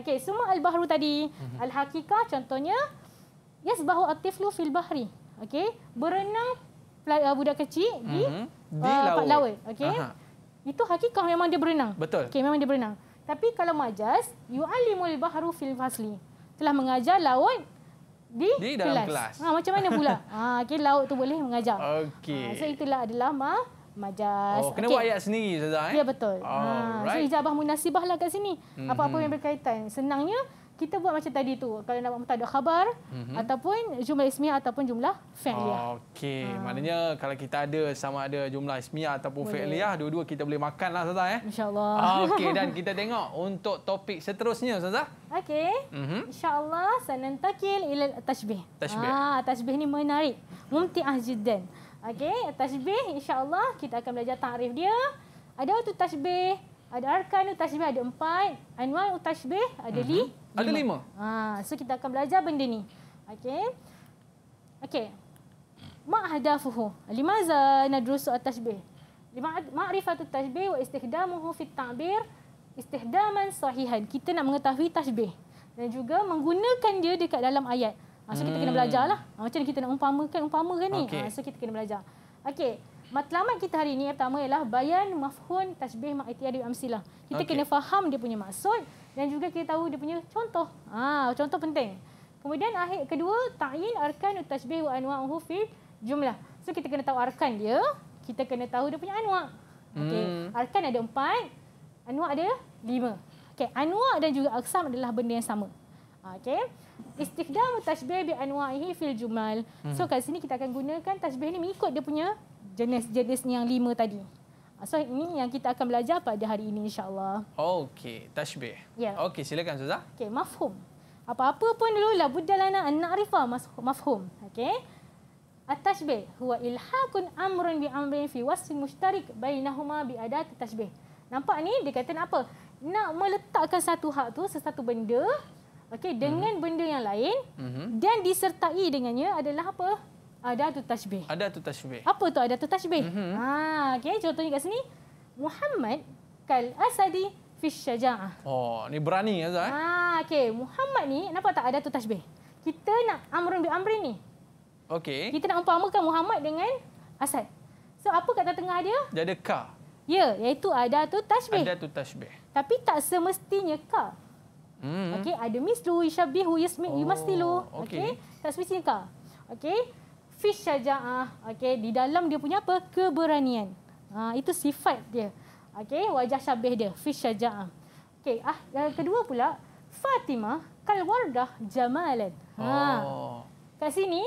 Okey, semua al-bahru tadi. Mhm. Al-hakikah contohnya, yes bahu aktiflu fil bahri. Okey, berenang uh, budak kecil di, mhm. di uh, laut. laut. Okey, itu hakikah memang dia berenang. Betul. Okey, memang dia berenang. Tapi kalau majas, yu'alimul bahru fil fasli. Telah mengajar laut di, di dalam kelas. kelas. Ha, macam mana pula? ha, okey, laut tu boleh mengajar. Okay. Ha, so itulah adalah mah majas. Oh, kena okay. buat ayat sendiri saja eh. Ya betul. Oh, ha. Right. So ijabah munasibahlah kat sini. Mhm. Apa-apa mm -hmm. yang berkaitan. Senangnya kita buat macam tadi tu. Kalau nak buat ada khabar mm -hmm. ataupun jumlah ismiah ataupun jumlah fi'liyah. Oh, Okey. Ha. Maknanya kalau kita ada sama ada jumlah ismiah ataupun fi'liyah, dua-dua kita boleh makanlah saja eh. Insya-Allah. Ah, okey dan kita tengok untuk topik seterusnya saja. Okey. Mm -hmm. Insya-Allah sanantakil ila tashbih. Ah, tashbih ni menarik. Mumti'ah jiddan. Okey, tasbih insya-Allah kita akan belajar takrif dia. Ada tu tasbih, ada arkan tu tasbih ada empat. Anwal tasbih ada uh-huh. Lima. Ada lima. Ha, so kita akan belajar benda ni. Okey. Okey. Ma hadafuhu? Limaza nadrusu at Lima Ma'rifatu at-tashbih wa istihdamuhu fi at-ta'bir istihdaman sahihan. Kita nak mengetahui tashbih dan juga menggunakan dia dekat dalam ayat. Ha, so kita hmm. kena belajar lah. Ha, macam kita nak umpamakan, umpamakan ni. Okay. Ha, ah, so kita kena belajar. Okey. Matlamat kita hari ini yang pertama ialah bayan mafhun tajbih ma'itiyah di amsilah. Kita okay. kena faham dia punya maksud dan juga kita tahu dia punya contoh. Ha, contoh penting. Kemudian akhir kedua, ta'in arkan tajbih wa anwa'uhu fi jumlah. So kita kena tahu arkan dia, kita kena tahu dia punya anwa'. Okay. hmm. arkan ada empat, anwa' ada lima. Okay. anwa' dan juga aksam adalah benda yang sama. Okey. Istifdam tashbih bi anwa'ihi fil jumal. Hmm. So kat sini kita akan gunakan tashbih ni mengikut dia punya jenis-jenis yang lima tadi. Ah, so ini yang kita akan belajar pada hari ini insyaallah. allah Okey, tashbih. Yeah. Okey, silakan Ustazah. Okey, mafhum. Apa-apa pun dulu la buddalana an na'rifa mafhum. Okey. At-tashbih huwa ilhaqun amrun bi amrin fi wasfin mushtarik bainahuma bi adat tashbih. Nampak ni dia kata nak apa? Nak meletakkan satu hak tu sesuatu benda Okey, dengan hmm. benda yang lain hmm. dan disertai dengannya adalah apa? Ada tu tashbih. Ada tu tashbih. Apa tu ada tu tashbih? Hmm. Ha, okey, contohnya kat sini Muhammad kal asadi fi syaja'ah. Oh, ni berani ya Zah eh? Ha, okey, Muhammad ni kenapa tak ada tu tashbih? Kita nak amrun bi amri ni. Okey. Kita nak umpamakan Muhammad dengan Asad. So apa kata tengah dia? Dia ada ka. Ya, iaitu ada tu tashbih. Ada tu tashbih. Tapi tak semestinya ka. Hmm. Okey, ada mislu yashbihu yasmi oh, yumastilu. Okey. Okay. Tak semestinya ka. Okey. Fi syaja'ah. Okey, di dalam dia punya apa? Keberanian. Ha, itu sifat dia. Okey, wajah syabih dia. Fi syaja'ah. Okey, ah yang kedua pula Fatimah kal wardah jamalan. Ha. Oh. Kat sini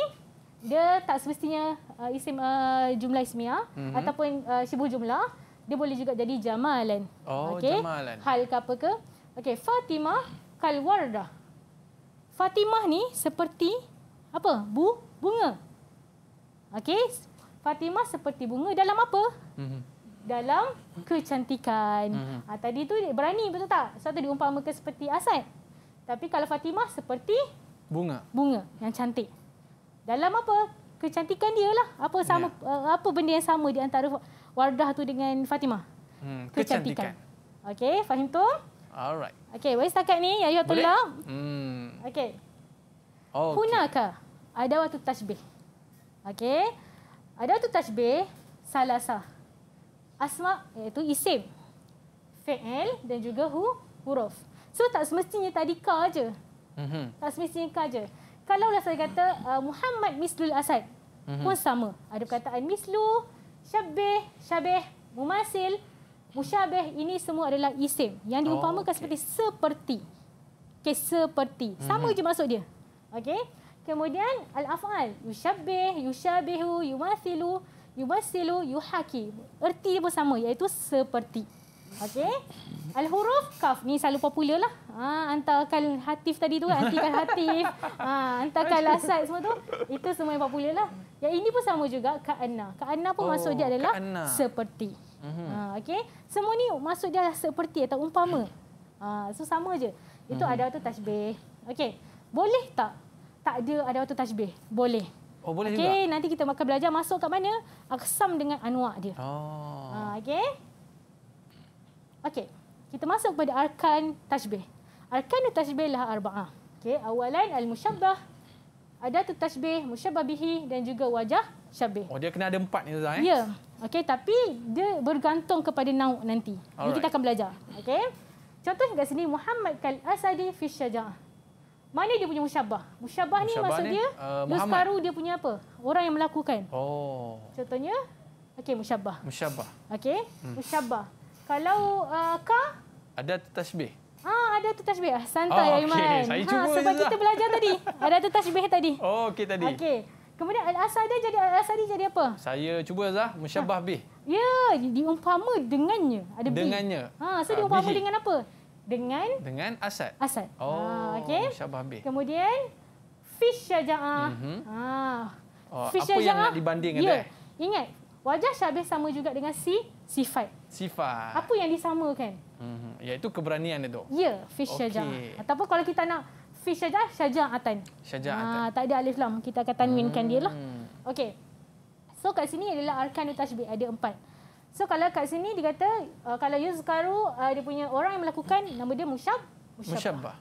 dia tak semestinya uh, isim uh, jumlah ismiah mm-hmm. ataupun uh, syibul jumlah dia boleh juga jadi jamalan. Oh, okay. jamalan. Hal ke apa ke? Okey, Fatimah kal wardah. Fatimah ni seperti apa? Bu bunga. Okey, Fatimah seperti bunga dalam apa? Mhm. Dalam kecantikan. Ha, tadi tu berani betul tak? Satu diumpamakan seperti asad. Tapi kalau Fatimah seperti bunga. Bunga yang cantik. Dalam apa? Kecantikan dia lah. Apa sama ya. Eh, apa benda yang sama di antara Wardah tu dengan Fatimah? Hmm, kecantikan. kecantikan. Okey, faham tu? Alright. Okey, boleh setakat ni ya ayuh tolong. Hmm. Okey. Oh. Okay. ada waktu tashbih. Okey. Adawatu tashbih salasa. Asma iaitu eh, isim. Fi'il dan juga hu huruf. So tak semestinya tadi ka aje. Mm-hmm. Tak semestinya ka aje. Kalau lah saya kata uh, Muhammad Mislul Asad mm-hmm. pun sama. Ada perkataan Mislu, Syabih, Syabih, Mumasil, Musyabih ini semua adalah isim yang oh, diumpamakan oh, okay. seperti seperti. Okey, seperti. Sama hmm. je maksud dia. Okey. Kemudian al-af'al, yushabbih, yushabihu, yumasilu, yumasilu, yuhaki. Erti dia pun sama iaitu seperti. Okey. Al-huruf kaf ni selalu popular lah. Ha, antakal hatif tadi tu kan. Antikal hatif. Ha, antakal asad semua tu. Itu semua yang popular lah. Yang ini pun sama juga. Ka'anna. Ka'anna pun oh, maksud dia adalah seperti. Mhm. Ha, Okey. Semua ni maksud dia adalah seperti atau umpama. Ha, so sama je. Itu hmm. ada waktu tajbih. Okey. Boleh tak? Tak ada ada waktu tajbih. Boleh. Oh, boleh okay, juga. Okey, nanti kita akan belajar masuk kat mana? Aksam dengan anwa dia. Oh. Ha, Okey. Okey, kita masuk kepada arkan tashbih. Arkan tashbih lah arba'ah. Okey, awalan al-musyabbah. Ada tu tashbih, musyabbah bihi dan juga wajah syabih. Oh, dia kena ada empat ni Ustaz. Eh? Ya, yeah. okey, tapi dia bergantung kepada nauk nanti. Ini kita akan belajar. Okey, contoh kat sini Muhammad kal-asadi fi syaja'ah. Mana dia punya musyabah? Musyabah ni maksud dia, eh, uh, separu dia punya apa? Orang yang melakukan. Oh. Contohnya, okey musyabah. Musyabah. Okey, hmm. musyabah. Kalau uh, kah? Ada tertasbih. Ah, ada tertasbih. Ah, santai, oh, Aiman. Okay. Saya ha, cuba sebab kita lah. belajar tadi. Ada tertasbih tadi. Oh, okey tadi. Okey. Kemudian al-asad dia jadi al-asadi jadi apa? Saya cuba Azah, musyabbah ha. bih. Ya, diumpama dengannya. Ada dengannya. bih. Dengannya. Ha, so diumpama ah, uh, dengan apa? Dengan dengan asad. Asad. Ha, oh, ha, okey. Musyabbah bih. Kemudian fish syaja'ah. Mm -hmm. Ha. Oh, fish apa yang nak dibandingkan ya. dia? Ingat, wajah syabih sama juga dengan si sifat sifat. Apa yang disamakan? Mm-hmm. Iaitu keberanian itu. Ya, yeah, fish okay. syajah. Ataupun kalau kita nak fish syajah, syajah atan. Syajah ah, atan. Ha, tak ada alif lam. Kita akan tanwinkan hmm. dia lah. Hmm. Okey. So kat sini adalah arkan tajbid. Ada empat. So kalau kat sini dikata uh, kalau yuzkaru uh, dia punya orang yang melakukan nama dia musyab musyabbah.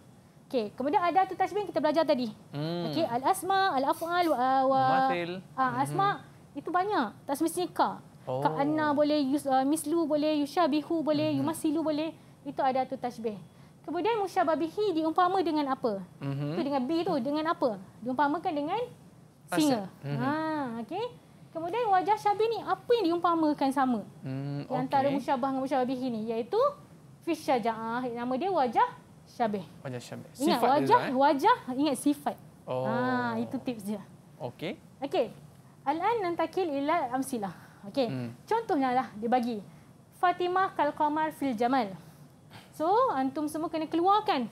Okey, kemudian ada tu tajbin kita belajar tadi. Hmm. Okey, al asma, al afal wa, wa batil. Ah asma hmm itu banyak. Tak semestinya ka. Oh. Kak Anna boleh, use, uh, Miss Lu boleh, Yusha Bihu boleh, mm-hmm. Yuma Silu boleh. Itu ada tu tajbih. Kemudian musyabah bihi diumpama dengan apa? Mm-hmm. Itu dengan bi tu dengan apa? Diumpamakan dengan singa. Mm-hmm. Ha, okay. Kemudian wajah syabi ni apa yang diumpamakan sama? Mm, okay. antara musyabah dengan musyabah bihi ni iaitu fisyaja'ah. Nama dia wajah syabi. Wajah syabi. Ingat wajah, dia, wajah, eh? wajah ingat sifat. Oh. Ha, itu tips dia. Okey. Okey. Al-an nantakil ila amsilah. Okey. Hmm. Contohnya lah dia bagi Fatimah Kalqamar fil Jamal. So, antum semua kena keluarkan.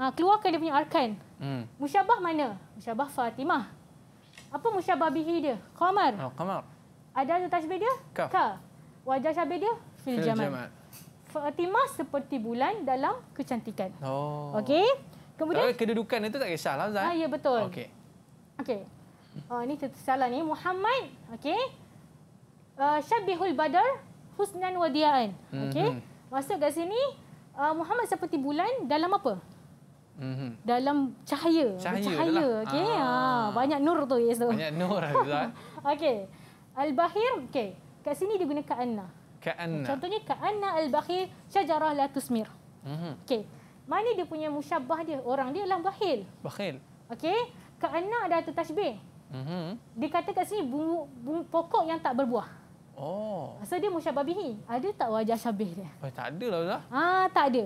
Ha, keluarkan dia punya arkan. Hmm. Musyabah mana? Musyabah Fatimah. Apa musyabah bihi dia? Qamar. Oh, Qamar. Ada tajbih dia? Ka. Ka. Wajah syabih dia? Fil, Jamal. Fatimah seperti bulan dalam kecantikan. Oh. Okey. Kemudian Tapi kedudukan itu tak kisah lah Zain. Ah, ya betul. Okey. Okey. Oh, ni tersalah ni Muhammad. Okey. Uh, syabihul badar husnan wa diaan. Mm-hmm. Okey. Maksud kat sini uh, Muhammad seperti bulan dalam apa? Mm-hmm. Dalam cahaya. Cahaya, lah. okey. Ha, banyak nur tu yes tu. Banyak nur okay. Al-Bahir, okay. Kat sini dia guna ka'anna. Ka'anna. Contohnya ka'anna al-Bahir syajarah la tusmir. Mm-hmm. Okey. Mana dia punya musyabbah dia? Orang dia adalah bahil. Bahil. Okay. Ka'anna ada tu tashbih. Mm-hmm. Dia kata kat sini bunga, bunga, pokok yang tak berbuah. Oh. Asal dia musyabah bihi. Ada tak wajah syabih dia? Oh, tak ada lah Ustaz. Ah, tak ada.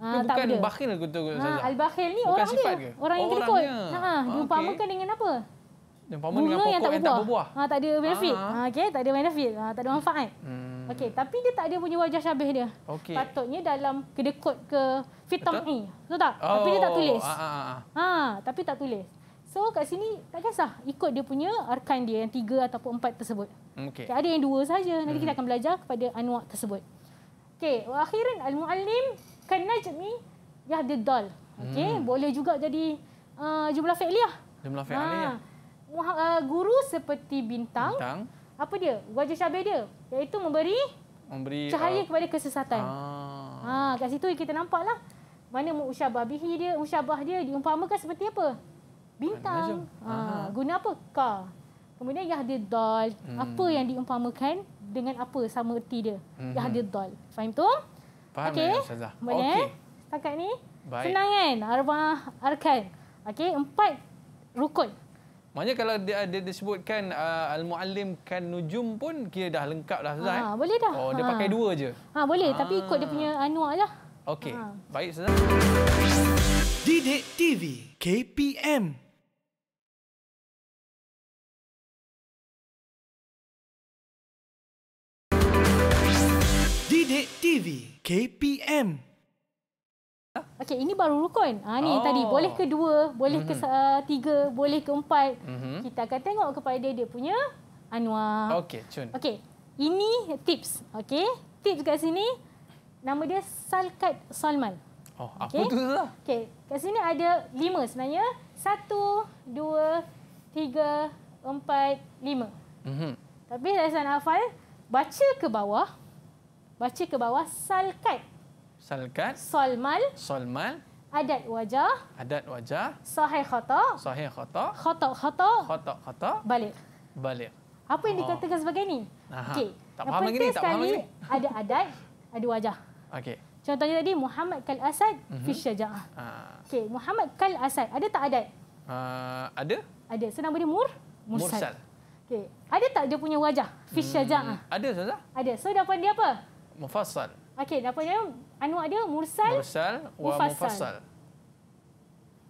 Ah, tak bukan ada. bakhil aku tahu Ustaz. Ha, Al-bakhil ni bukan orang dia. Ke? Orang yang kedekut. Ha, diumpamakan ah, okay. dengan apa? Diumpamakan dengan pokok yang tak berbuah. tak Ha, ah, tak ada benefit. Ha, ah. okay, tak ada benefit. Ha, tak ada manfaat. Hmm. Okay, tapi dia tak ada punya wajah syabih dia. Okay. Patutnya dalam kedekut ke fitam'i. Betul tak? Oh. Tapi dia tak oh, tulis. Ha, ha, ha. ha, tapi tak tulis. So kat sini tak kisah ikut dia punya arkan dia yang tiga ataupun empat tersebut. Okay. okay ada yang dua saja. Nanti hmm. kita akan belajar kepada anuak tersebut. Okey, Wa akhiran al-muallim kan najmi yahdidal. Okay. Hmm. Boleh juga jadi uh, jumlah fi'liyah. Jumlah fi'liyah. Ha. Uh, guru seperti bintang. bintang. Apa dia? Wajah syabih dia. Iaitu memberi, memberi cahaya uh, kepada kesesatan. Ah. Ha. Kat situ kita nampaklah. Mana musyabah bihi dia, musyabah dia diumpamakan seperti apa? bintang. Ha, guna apa? Ka. Kemudian Yahdi Dal. Hmm. Apa yang diumpamakan dengan apa sama erti dia? Hmm. Yahdi Dal. Faham tu? Faham okay. ya, Boleh? Okay. Setakat ni? Baik. Senang kan? Arwah Arkan. Okey, empat rukun. Maksudnya kalau dia, dia disebutkan uh, Al-Mu'allim kan Nujum pun kira dah lengkap dah Ustaz. Ha, boleh dah. Oh, dia ha. pakai ah. dua je. Ha, boleh. Ha. Tapi ikut dia punya anuak lah. Okey. Ha. Baik, Ustaz. Didik TV KPM Bedek TV KPM Okay, ini baru rukun. Ha, ni oh. tadi. Boleh ke dua, boleh mm -hmm. ke uh, tiga, boleh ke empat. Mm -hmm. Kita akan tengok kepada dia punya Anwar. Okay, cun. Okay, ini tips. Okay, tips kat sini. Nama dia Salkat Salman. Oh, apa okay. tu lah? Okay, kat sini ada lima sebenarnya. Satu, dua, tiga, empat, lima. Mm -hmm. Tapi saya nak hafal, baca ke bawah. Baca ke bawah salkat. Salkat. Solmal. Solmal. Adat wajah. Adat wajah. Sahih khata. Sahih khata. Khata khata. Khata khata. Balik. Balik. Apa yang oh. dikatakan sebagai ini? Okey. Tak faham lagi ni. Tak faham lagi. Ada adat, ada wajah. Okey. Contohnya tadi Muhammad Kal Asad mm -hmm. Fisya Ja'ah. Ah. Okey, Muhammad Kal Asad. Ada tak adat? Uh, ada. Ada. So nama dia Mur? Mursal. Mursal. Okey. Ada tak dia punya wajah? Fisya hmm. Ada Ustazah. Ada. So dapat dia apa? mufassal. Okey, apa dia? Anwar dia mursal, mursal wa mufassal. mufassal.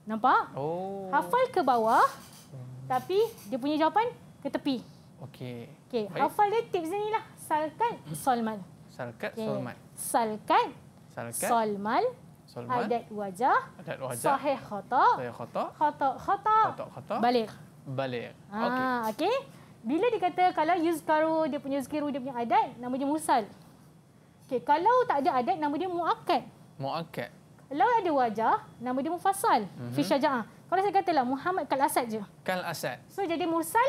Nampak? Oh. Hafal ke bawah. Tapi dia punya jawapan ke tepi. Okey. Okey, hafal dia tips ni lah. Salkat solmal. Salkat okay. solmal. Salkat. Salkat. Solmal. Solmal. Adat wajah. Adat wajah. Sahih khata. Sahih khata. Khata khata. Khata khata. Balik. Balik. Ah, okey. Okay. Bila dikata kalau yuzkaru, dia punya yuzkiru, dia punya adat, namanya dia musal. Okey, kalau tak ada adat nama dia muakkad. Muakkad. Kalau ada wajah nama dia mufassal. Mm-hmm. Fi syaja'ah. Kalau saya katalah Muhammad kal asad je. Kal asad. So jadi mursal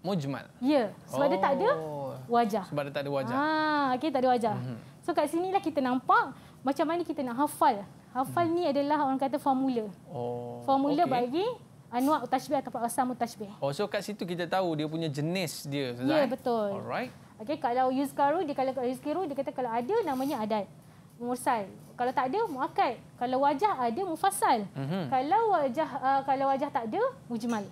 mujmal. Ya, sebab oh. dia tak ada oh. wajah. Sebab dia tak ada wajah. Ha, okey tak ada wajah. Mm-hmm. So kat sinilah kita nampak macam mana kita nak hafal. Hafal mm. ni adalah orang kata formula. Oh. Formula okay. bagi anwa' tashbih atau asam tashbih. Oh, so kat situ kita tahu dia punya jenis dia, Ustaz. Ya, betul. Alright. Okey, kalau yuzkaru dia kalau yuzkiru dia kata kalau ada namanya adat. Mursal. Kalau tak ada muakkad. Kalau wajah ada mufassal. Mm-hmm. Kalau wajah uh, kalau wajah tak ada mujmal.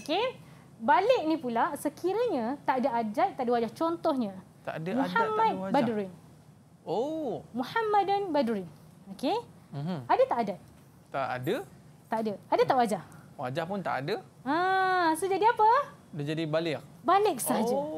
Okey. Balik ni pula sekiranya tak ada adat, tak ada wajah contohnya. Tak ada Muhammad adat, tak ada wajah. Badrin. Oh. Muhammadan Badrin. Okey. Mm-hmm. Ada tak ada? Tak ada. Tak ada. Ada tak wajah? Wajah pun tak ada. Ha, ah, so jadi apa? Dia jadi balik. Balik saja. Oh.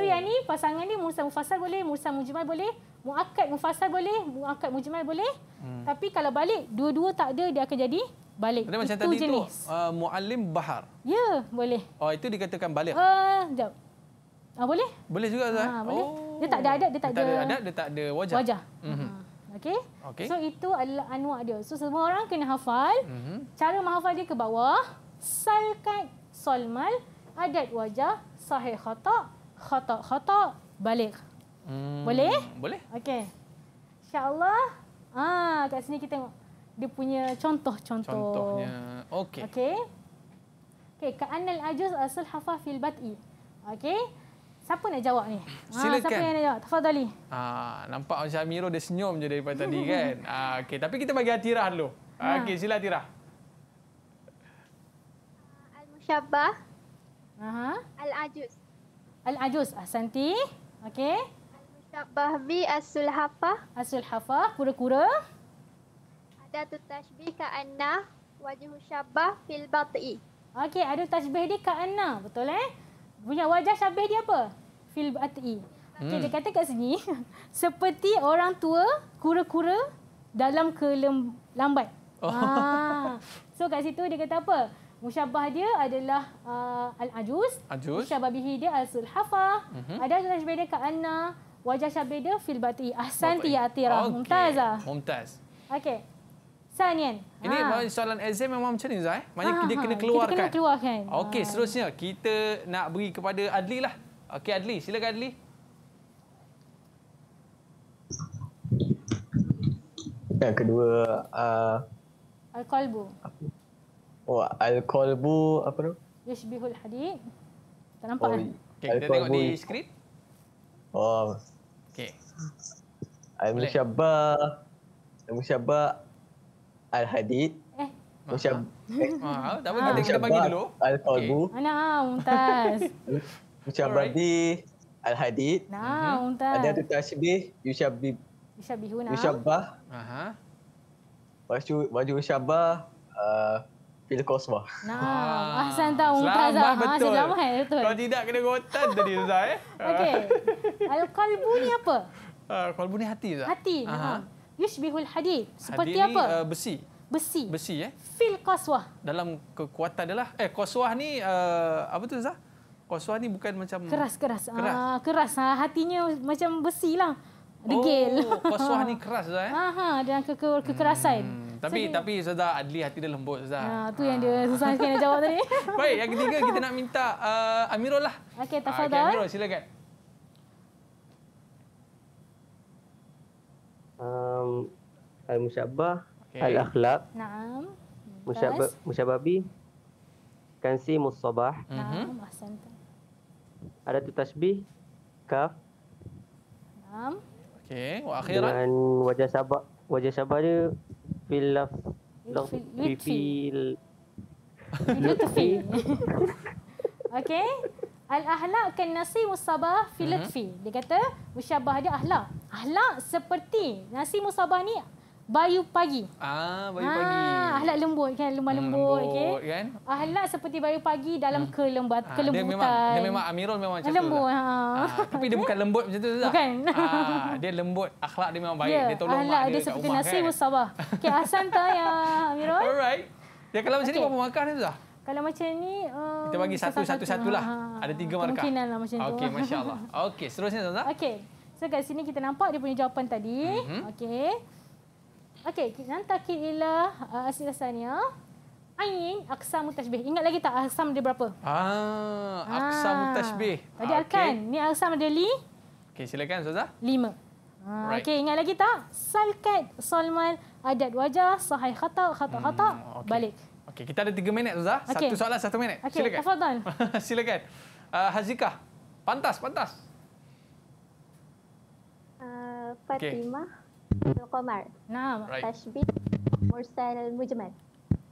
So yang ni pasangan ni mursal mufassal boleh, mursal mujmal boleh, muakkad mufassal boleh, muakkad mujmal boleh. Hmm. Tapi kalau balik dua-dua tak ada dia akan jadi balik. Jadi macam tadi jenis. tu uh, muallim bahar. Ya, boleh. Oh itu dikatakan balik. Ah, uh, jap. Ah uh, boleh? Boleh juga Ustaz. Ha, boleh. Oh. Dia tak ada adat, dia tak, dia tak ada, adat, dia tak ada wajah. Wajah. Hmm. Okey. Okay. So itu adalah anwa' dia. So semua orang kena hafal. Mm-hmm. Cara menghafal dia ke bawah. Salkat solmal adat wajah sahih khata' khotok. Khotok, balik. Hmm, boleh? Boleh. Okey. InsyaAllah. Ah, kat sini kita tengok. Dia punya contoh-contoh. Contohnya. Okey. Okey. Okey, ka'anil ajuz asal hafa fil bat'i. Okey. Siapa nak jawab ni? Ah, Silakan. Ha, siapa yang nak jawab? Tafadali. Ah, nampak macam Amiro dia senyum je daripada tadi kan. Ah, okey, tapi kita bagi Atirah dulu. Ha. Okey, sila Atirah. Al-Mushabbah. Aha. Al-Ajuz. Al-Ajuz Ahsanti. Okey. Syabah bi asul hafah. Asul hafah. Kura-kura. Ada tu tashbih ka anna wajuhu syabah fil bat'i. Okey, ada tashbih dia ka anna. Betul eh? Punya wajah syabih dia apa? Fil bat'i. Okey, hmm. dia kata kat sini. seperti orang tua kura-kura dalam kelem lambat. Oh. Ha. So kat situ dia kata apa? Musyabah dia adalah uh, Al-Ajuz. Ajuz. Musyababihi dia Al-Sulhafah. Mm -hmm. Ada Al-Ajuz dia Ka'anna. Wajah Syabih dia Fil-Bati. Ahsan Tia Atira. Okay. Mumtaz lah. Mumtaz. Okey. Sanian. Ini ha. soalan exam memang macam ni Zai. Maksudnya ha, ah, dia kena ah. keluarkan. Kita kena keluarkan. Okey, seterusnya kita nak beri kepada Adli lah. Okey Adli, silakan Adli. Yang kedua... Uh... Al-Qalbu. Al-Qalbu. Oh, Al-Qalbu apa tu? Yashbihul Hadid. Tak nampak oh, kan? Eh? Okay, kita tengok di skrip. Oh. Okay. Al-Mushabba. Al-Mushabba. Al-Hadid. Eh. Mushab. Eh. Ah, ah, tak apa ah. kita bagi dulu. Al-Qalbu. Okay. Ana, ah, Muntaz. Mushabbadi. Al-Hadid. Nah, mhm. Muntaz. Ada tu tashbih. Yushabbi. Yushabbihuna. Yushabbah. Aha. Uh-huh. Baju, baju Yushabbah. Uh, Phil Cosma. Nah, ah. Hasan tahu Mumtaz. Ah, betul. Ha, eh, betul. Kalau tidak kena gotan tadi Ustaz eh. Okey. Al qalbu ni apa? Ah, uh, qalbu ni hati Ustaz. Hati. Ha. Yushbihul hadid. Seperti hadid ni, apa? Uh, besi. Besi. Besi eh. Fil qaswah. Dalam kekuatan dia lah. Eh, qaswah ni uh, apa tu Ustaz? Qaswah ni bukan macam keras-keras. Ah, keras. keras. Ha, hatinya macam besi lah. Degil. Oh, qaswah ni keras Ustaz eh. Ha ha, dengan kekerasan. Hmm. Tapi Sedih. tapi Ustazah Adli hati dia lembut Ustazah. Ha tu yang dia ah. susah sikit nak jawab tadi. Baik, yang ketiga kita nak minta uh, Amirul lah. Okey, ah, tafadhal. okay, Amirul silakan. Um, al musyabbah okay. al akhlaq naam musyabbah musyababi kansi musabah mhm. naam ahsanta ada tu tasbih kaf naam okey wa akhiran dan wajah sabah wajah sabah dia في اللف لطفي لطفي اوكي الاخلاق كالنسيم الصباح في لطفي دي كتا مشابه دي اخلاق اخلاق seperti نسيم الصباح ni Bayu pagi. Ah, bayu ha, pagi. Ahlak lembut kan, hmm, lembut lembut. Hmm, lembut okay. kan? Ahlak seperti bayu pagi dalam ha. Hmm. kelembut, ha, ah, kelembutan. Dia memang, dia memang Amirul memang macam lembut, tu. Lah. Lembut. Ha. Ha. Tapi dia bukan lembut macam tu. Tak? Bukan. Ha. Dia lembut, akhlak dia memang baik. Yeah. Dia tolong ahlak mak dia, dia seperti rumah. Nasib kan? sabar. Okay, asam tanya Amirul. Alright. Ya, kalau macam okay. ni, berapa makan tu dah? Kalau macam ni... Um, Kita bagi satu-satu-satu lah. lah. Ha. Ada tiga markah. Mungkinlah macam okay, tu. Okey, Masya Allah. Okey, seterusnya Tuan-Tuan. Okey. So, kat sini kita nampak dia punya jawapan tadi. Mm -hmm. Okey. Okey, nanti takin ila uh, asil Ain aksam mutashbih. Ingat lagi tak aksam dia berapa? Ah, ah. aksam mutashbih. Tadi okay. Ah, akan. Ni aksam dia li. Okey, silakan Ustazah. Lima. Ha, okey, ingat lagi tak? Salkat, solmal, adat wajah, sahih khatak, khatak, khatak, hmm, okay. balik. Okey, kita ada tiga minit Ustazah. Okay. Satu soalan, satu minit. Okay. Silakan. Afadhan. silakan. Uh, Hazikah, pantas, pantas. Uh, Fatimah. Okay. Abdul Qamar. Naam. Right. Tashbih Mursal Mujmal.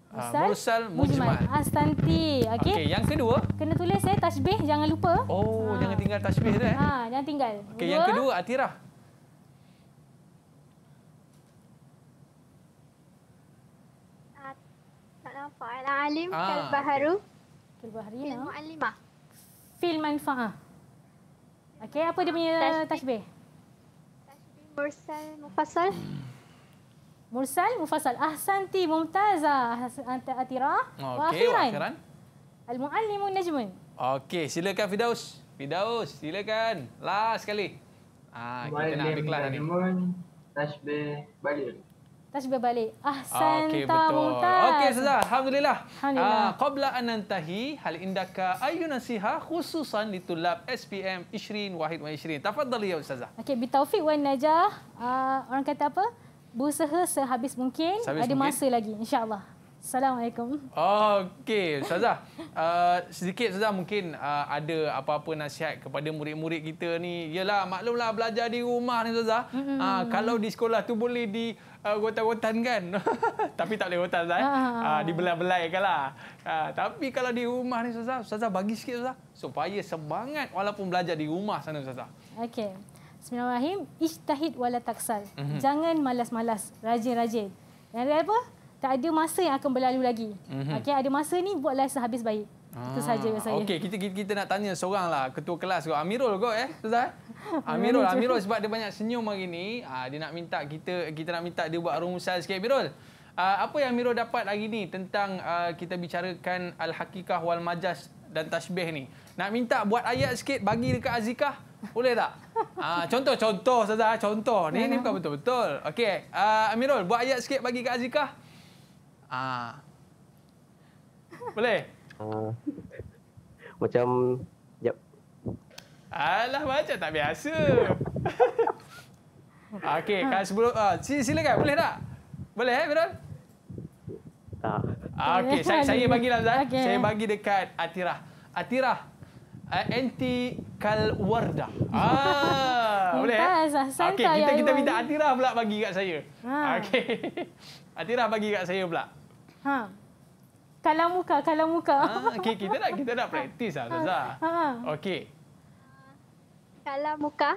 Ah, Mursal, uh, Mursal Mujmal. Hasanti. Okey. Okay, yang kedua. Kena tulis eh tashbih jangan lupa. Oh, ha. jangan tinggal tashbih tu eh. Ha, jangan tinggal. Okey, yang kedua Atirah. Eh. Alim ah. Kalbaharu. Kalbaharu. Ilmu Alimah. Fil Manfa'ah. Okey, apa dia punya tashbih? tashbih. Mursal Mufasal. Hmm. Mursal Mufasal. Ahsanti Mumtaza Anta Atira. Okay, Wa akhiran. Al-Muallimu Najmun. Okey, silakan Fidaus. Fidaus, silakan. Last sekali. Ah, kita nak ambil kelas ni. Tashbih Balil. Tasbih balik. Ahsan ta mumtaz. Okey, Ustaz. Alhamdulillah. Ah, qabla an nantahi, hal indaka ayu nasiha khususan ditulap SPM Ishrin Wahid wa Ishrin. Tafadhali ya Ustazah. Okey, bi wan najah. Uh, orang kata apa? Berusaha sehabis mungkin. Sehabis Ada mungkin. masa lagi, insyaAllah. Assalamualaikum. Okey, Ustazah. Uh, sedikit Ustazah mungkin uh, ada apa-apa nasihat kepada murid-murid kita ni. Yalah, maklumlah belajar di rumah ni Ustazah. Mm -hmm. kalau di sekolah tu boleh di rotan-rotan ah, uh, kan. Tapi tak boleh saya Ustaz. Ha. Eh? Ah. Uh, ah, Dibelai-belai Uh, lah. tapi kalau di rumah ni, Ustaz, Ustaz bagi sikit, Ustaz. Supaya semangat walaupun belajar di rumah sana, Ustaz. Okey. Bismillahirrahmanirrahim. Ijtahid wala taksal. Mm -hmm. Jangan malas-malas. Rajin-rajin. Yang ada apa? Tak ada masa yang akan berlalu lagi. Mm -hmm. Okey, ada masa ni buatlah sehabis baik. Itu saja yang ah, saya. Okey, kita, kita kita nak tanya seoranglah ketua kelas kau Amirul kau eh, Ustaz. Amirul, Amirul sebab dia banyak senyum hari ni, ah, dia nak minta kita kita nak minta dia buat rumusan sikit Amirul. Ah, apa yang Amirul dapat hari ni tentang kita bicarakan al-hakikah wal majas dan tashbih ni? Nak minta buat ayat sikit bagi dekat Azikah? Boleh tak? contoh-contoh saja, contoh. Ni ni bukan betul-betul. Okey, Amirul buat ayat sikit bagi dekat Azikah. boleh? Ah. macam jap. Alah macam tak biasa. Okey, kan sebelum ah uh, silakan boleh tak? Boleh eh Mirul? Tak. Ah, okey, saya saya bagi lah, Zah. Okay. Saya bagi dekat Atira, Atira, uh, eh, anti Kalwarda. Ah, boleh. Eh? Okey, kita kita minta Atira pula bagi kat saya. Ha. Okey. Atirah bagi kat saya pula. Ha. Kalau muka, kalau muka. Ha, ah, okay, kita nak kita nak praktis lah, Zaza. Ha. Ah, ah. Okay. Kalau muka,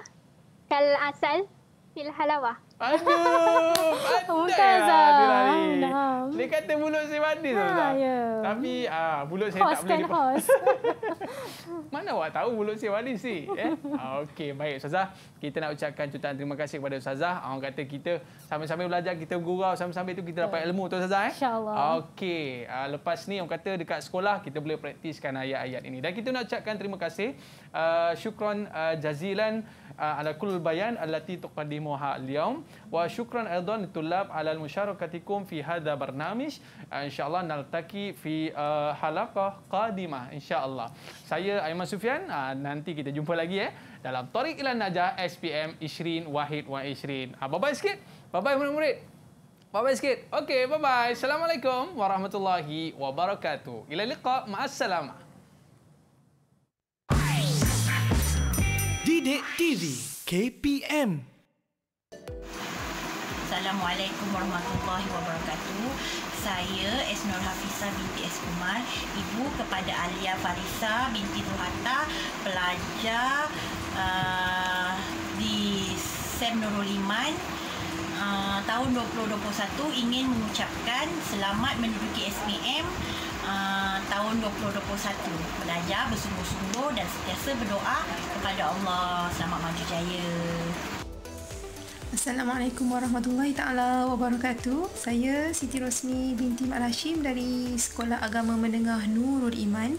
kalau asal, fil halawah. Aduh, pandai lah dia lari. Dia kata mulut saya manis ha, tau yeah. Ya. Tapi ah, uh, mulut saya host tak boleh dipakai. Host Mana awak tahu mulut saya manis si? Eh? Ah, okey, baik Ustazah. Kita nak ucapkan jutaan terima kasih kepada Ustazah. Orang kata kita sambil-sambil belajar, kita gurau. Sambil-sambil itu kita ya. dapat yeah. ilmu tu Ustazah. Eh? InsyaAllah. Ah, okey, uh, lepas ni orang kata dekat sekolah kita boleh praktiskan ayat-ayat ini. Dan kita nak ucapkan terima kasih. Uh, syukron uh, jazilan ala kul bayan alati tuqadimu ha'liyam wa syukran aidan litullab ala almusyarakatikum fi hadha barnamij ah, insyaallah naltaqi fi ah, halaqah qadimah insyaallah saya Aiman Sufian ah, nanti kita jumpa lagi eh dalam Tariq Ilan Najah SPM Ishrin Wahid wa Ishrin bye bye sikit bye bye murid-murid bye bye sikit okey bye bye assalamualaikum warahmatullahi wabarakatuh ila liqa assalamah. Didik TV KPM Assalamualaikum warahmatullahi wabarakatuh. Saya S. Nur binti S. Kumar, ibu kepada Alia Farisa binti Ruhata, pelajar uh, di SEM Nurul Iman uh, tahun 2021 ingin mengucapkan selamat menduduki SPM Uh, tahun 2021 belajar bersungguh-sungguh dan sentiasa berdoa kepada Allah selamat maju jaya Assalamualaikum warahmatullahi taala wabarakatuh. Saya Siti Rosmi binti Mak Hashim dari Sekolah Agama Menengah Nurul Iman.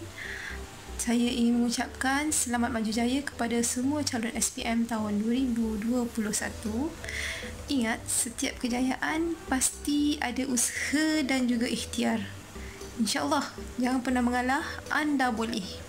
Saya ingin mengucapkan selamat maju jaya kepada semua calon SPM tahun 2021. Ingat, setiap kejayaan pasti ada usaha dan juga ikhtiar. InsyaAllah, jangan pernah mengalah, anda boleh.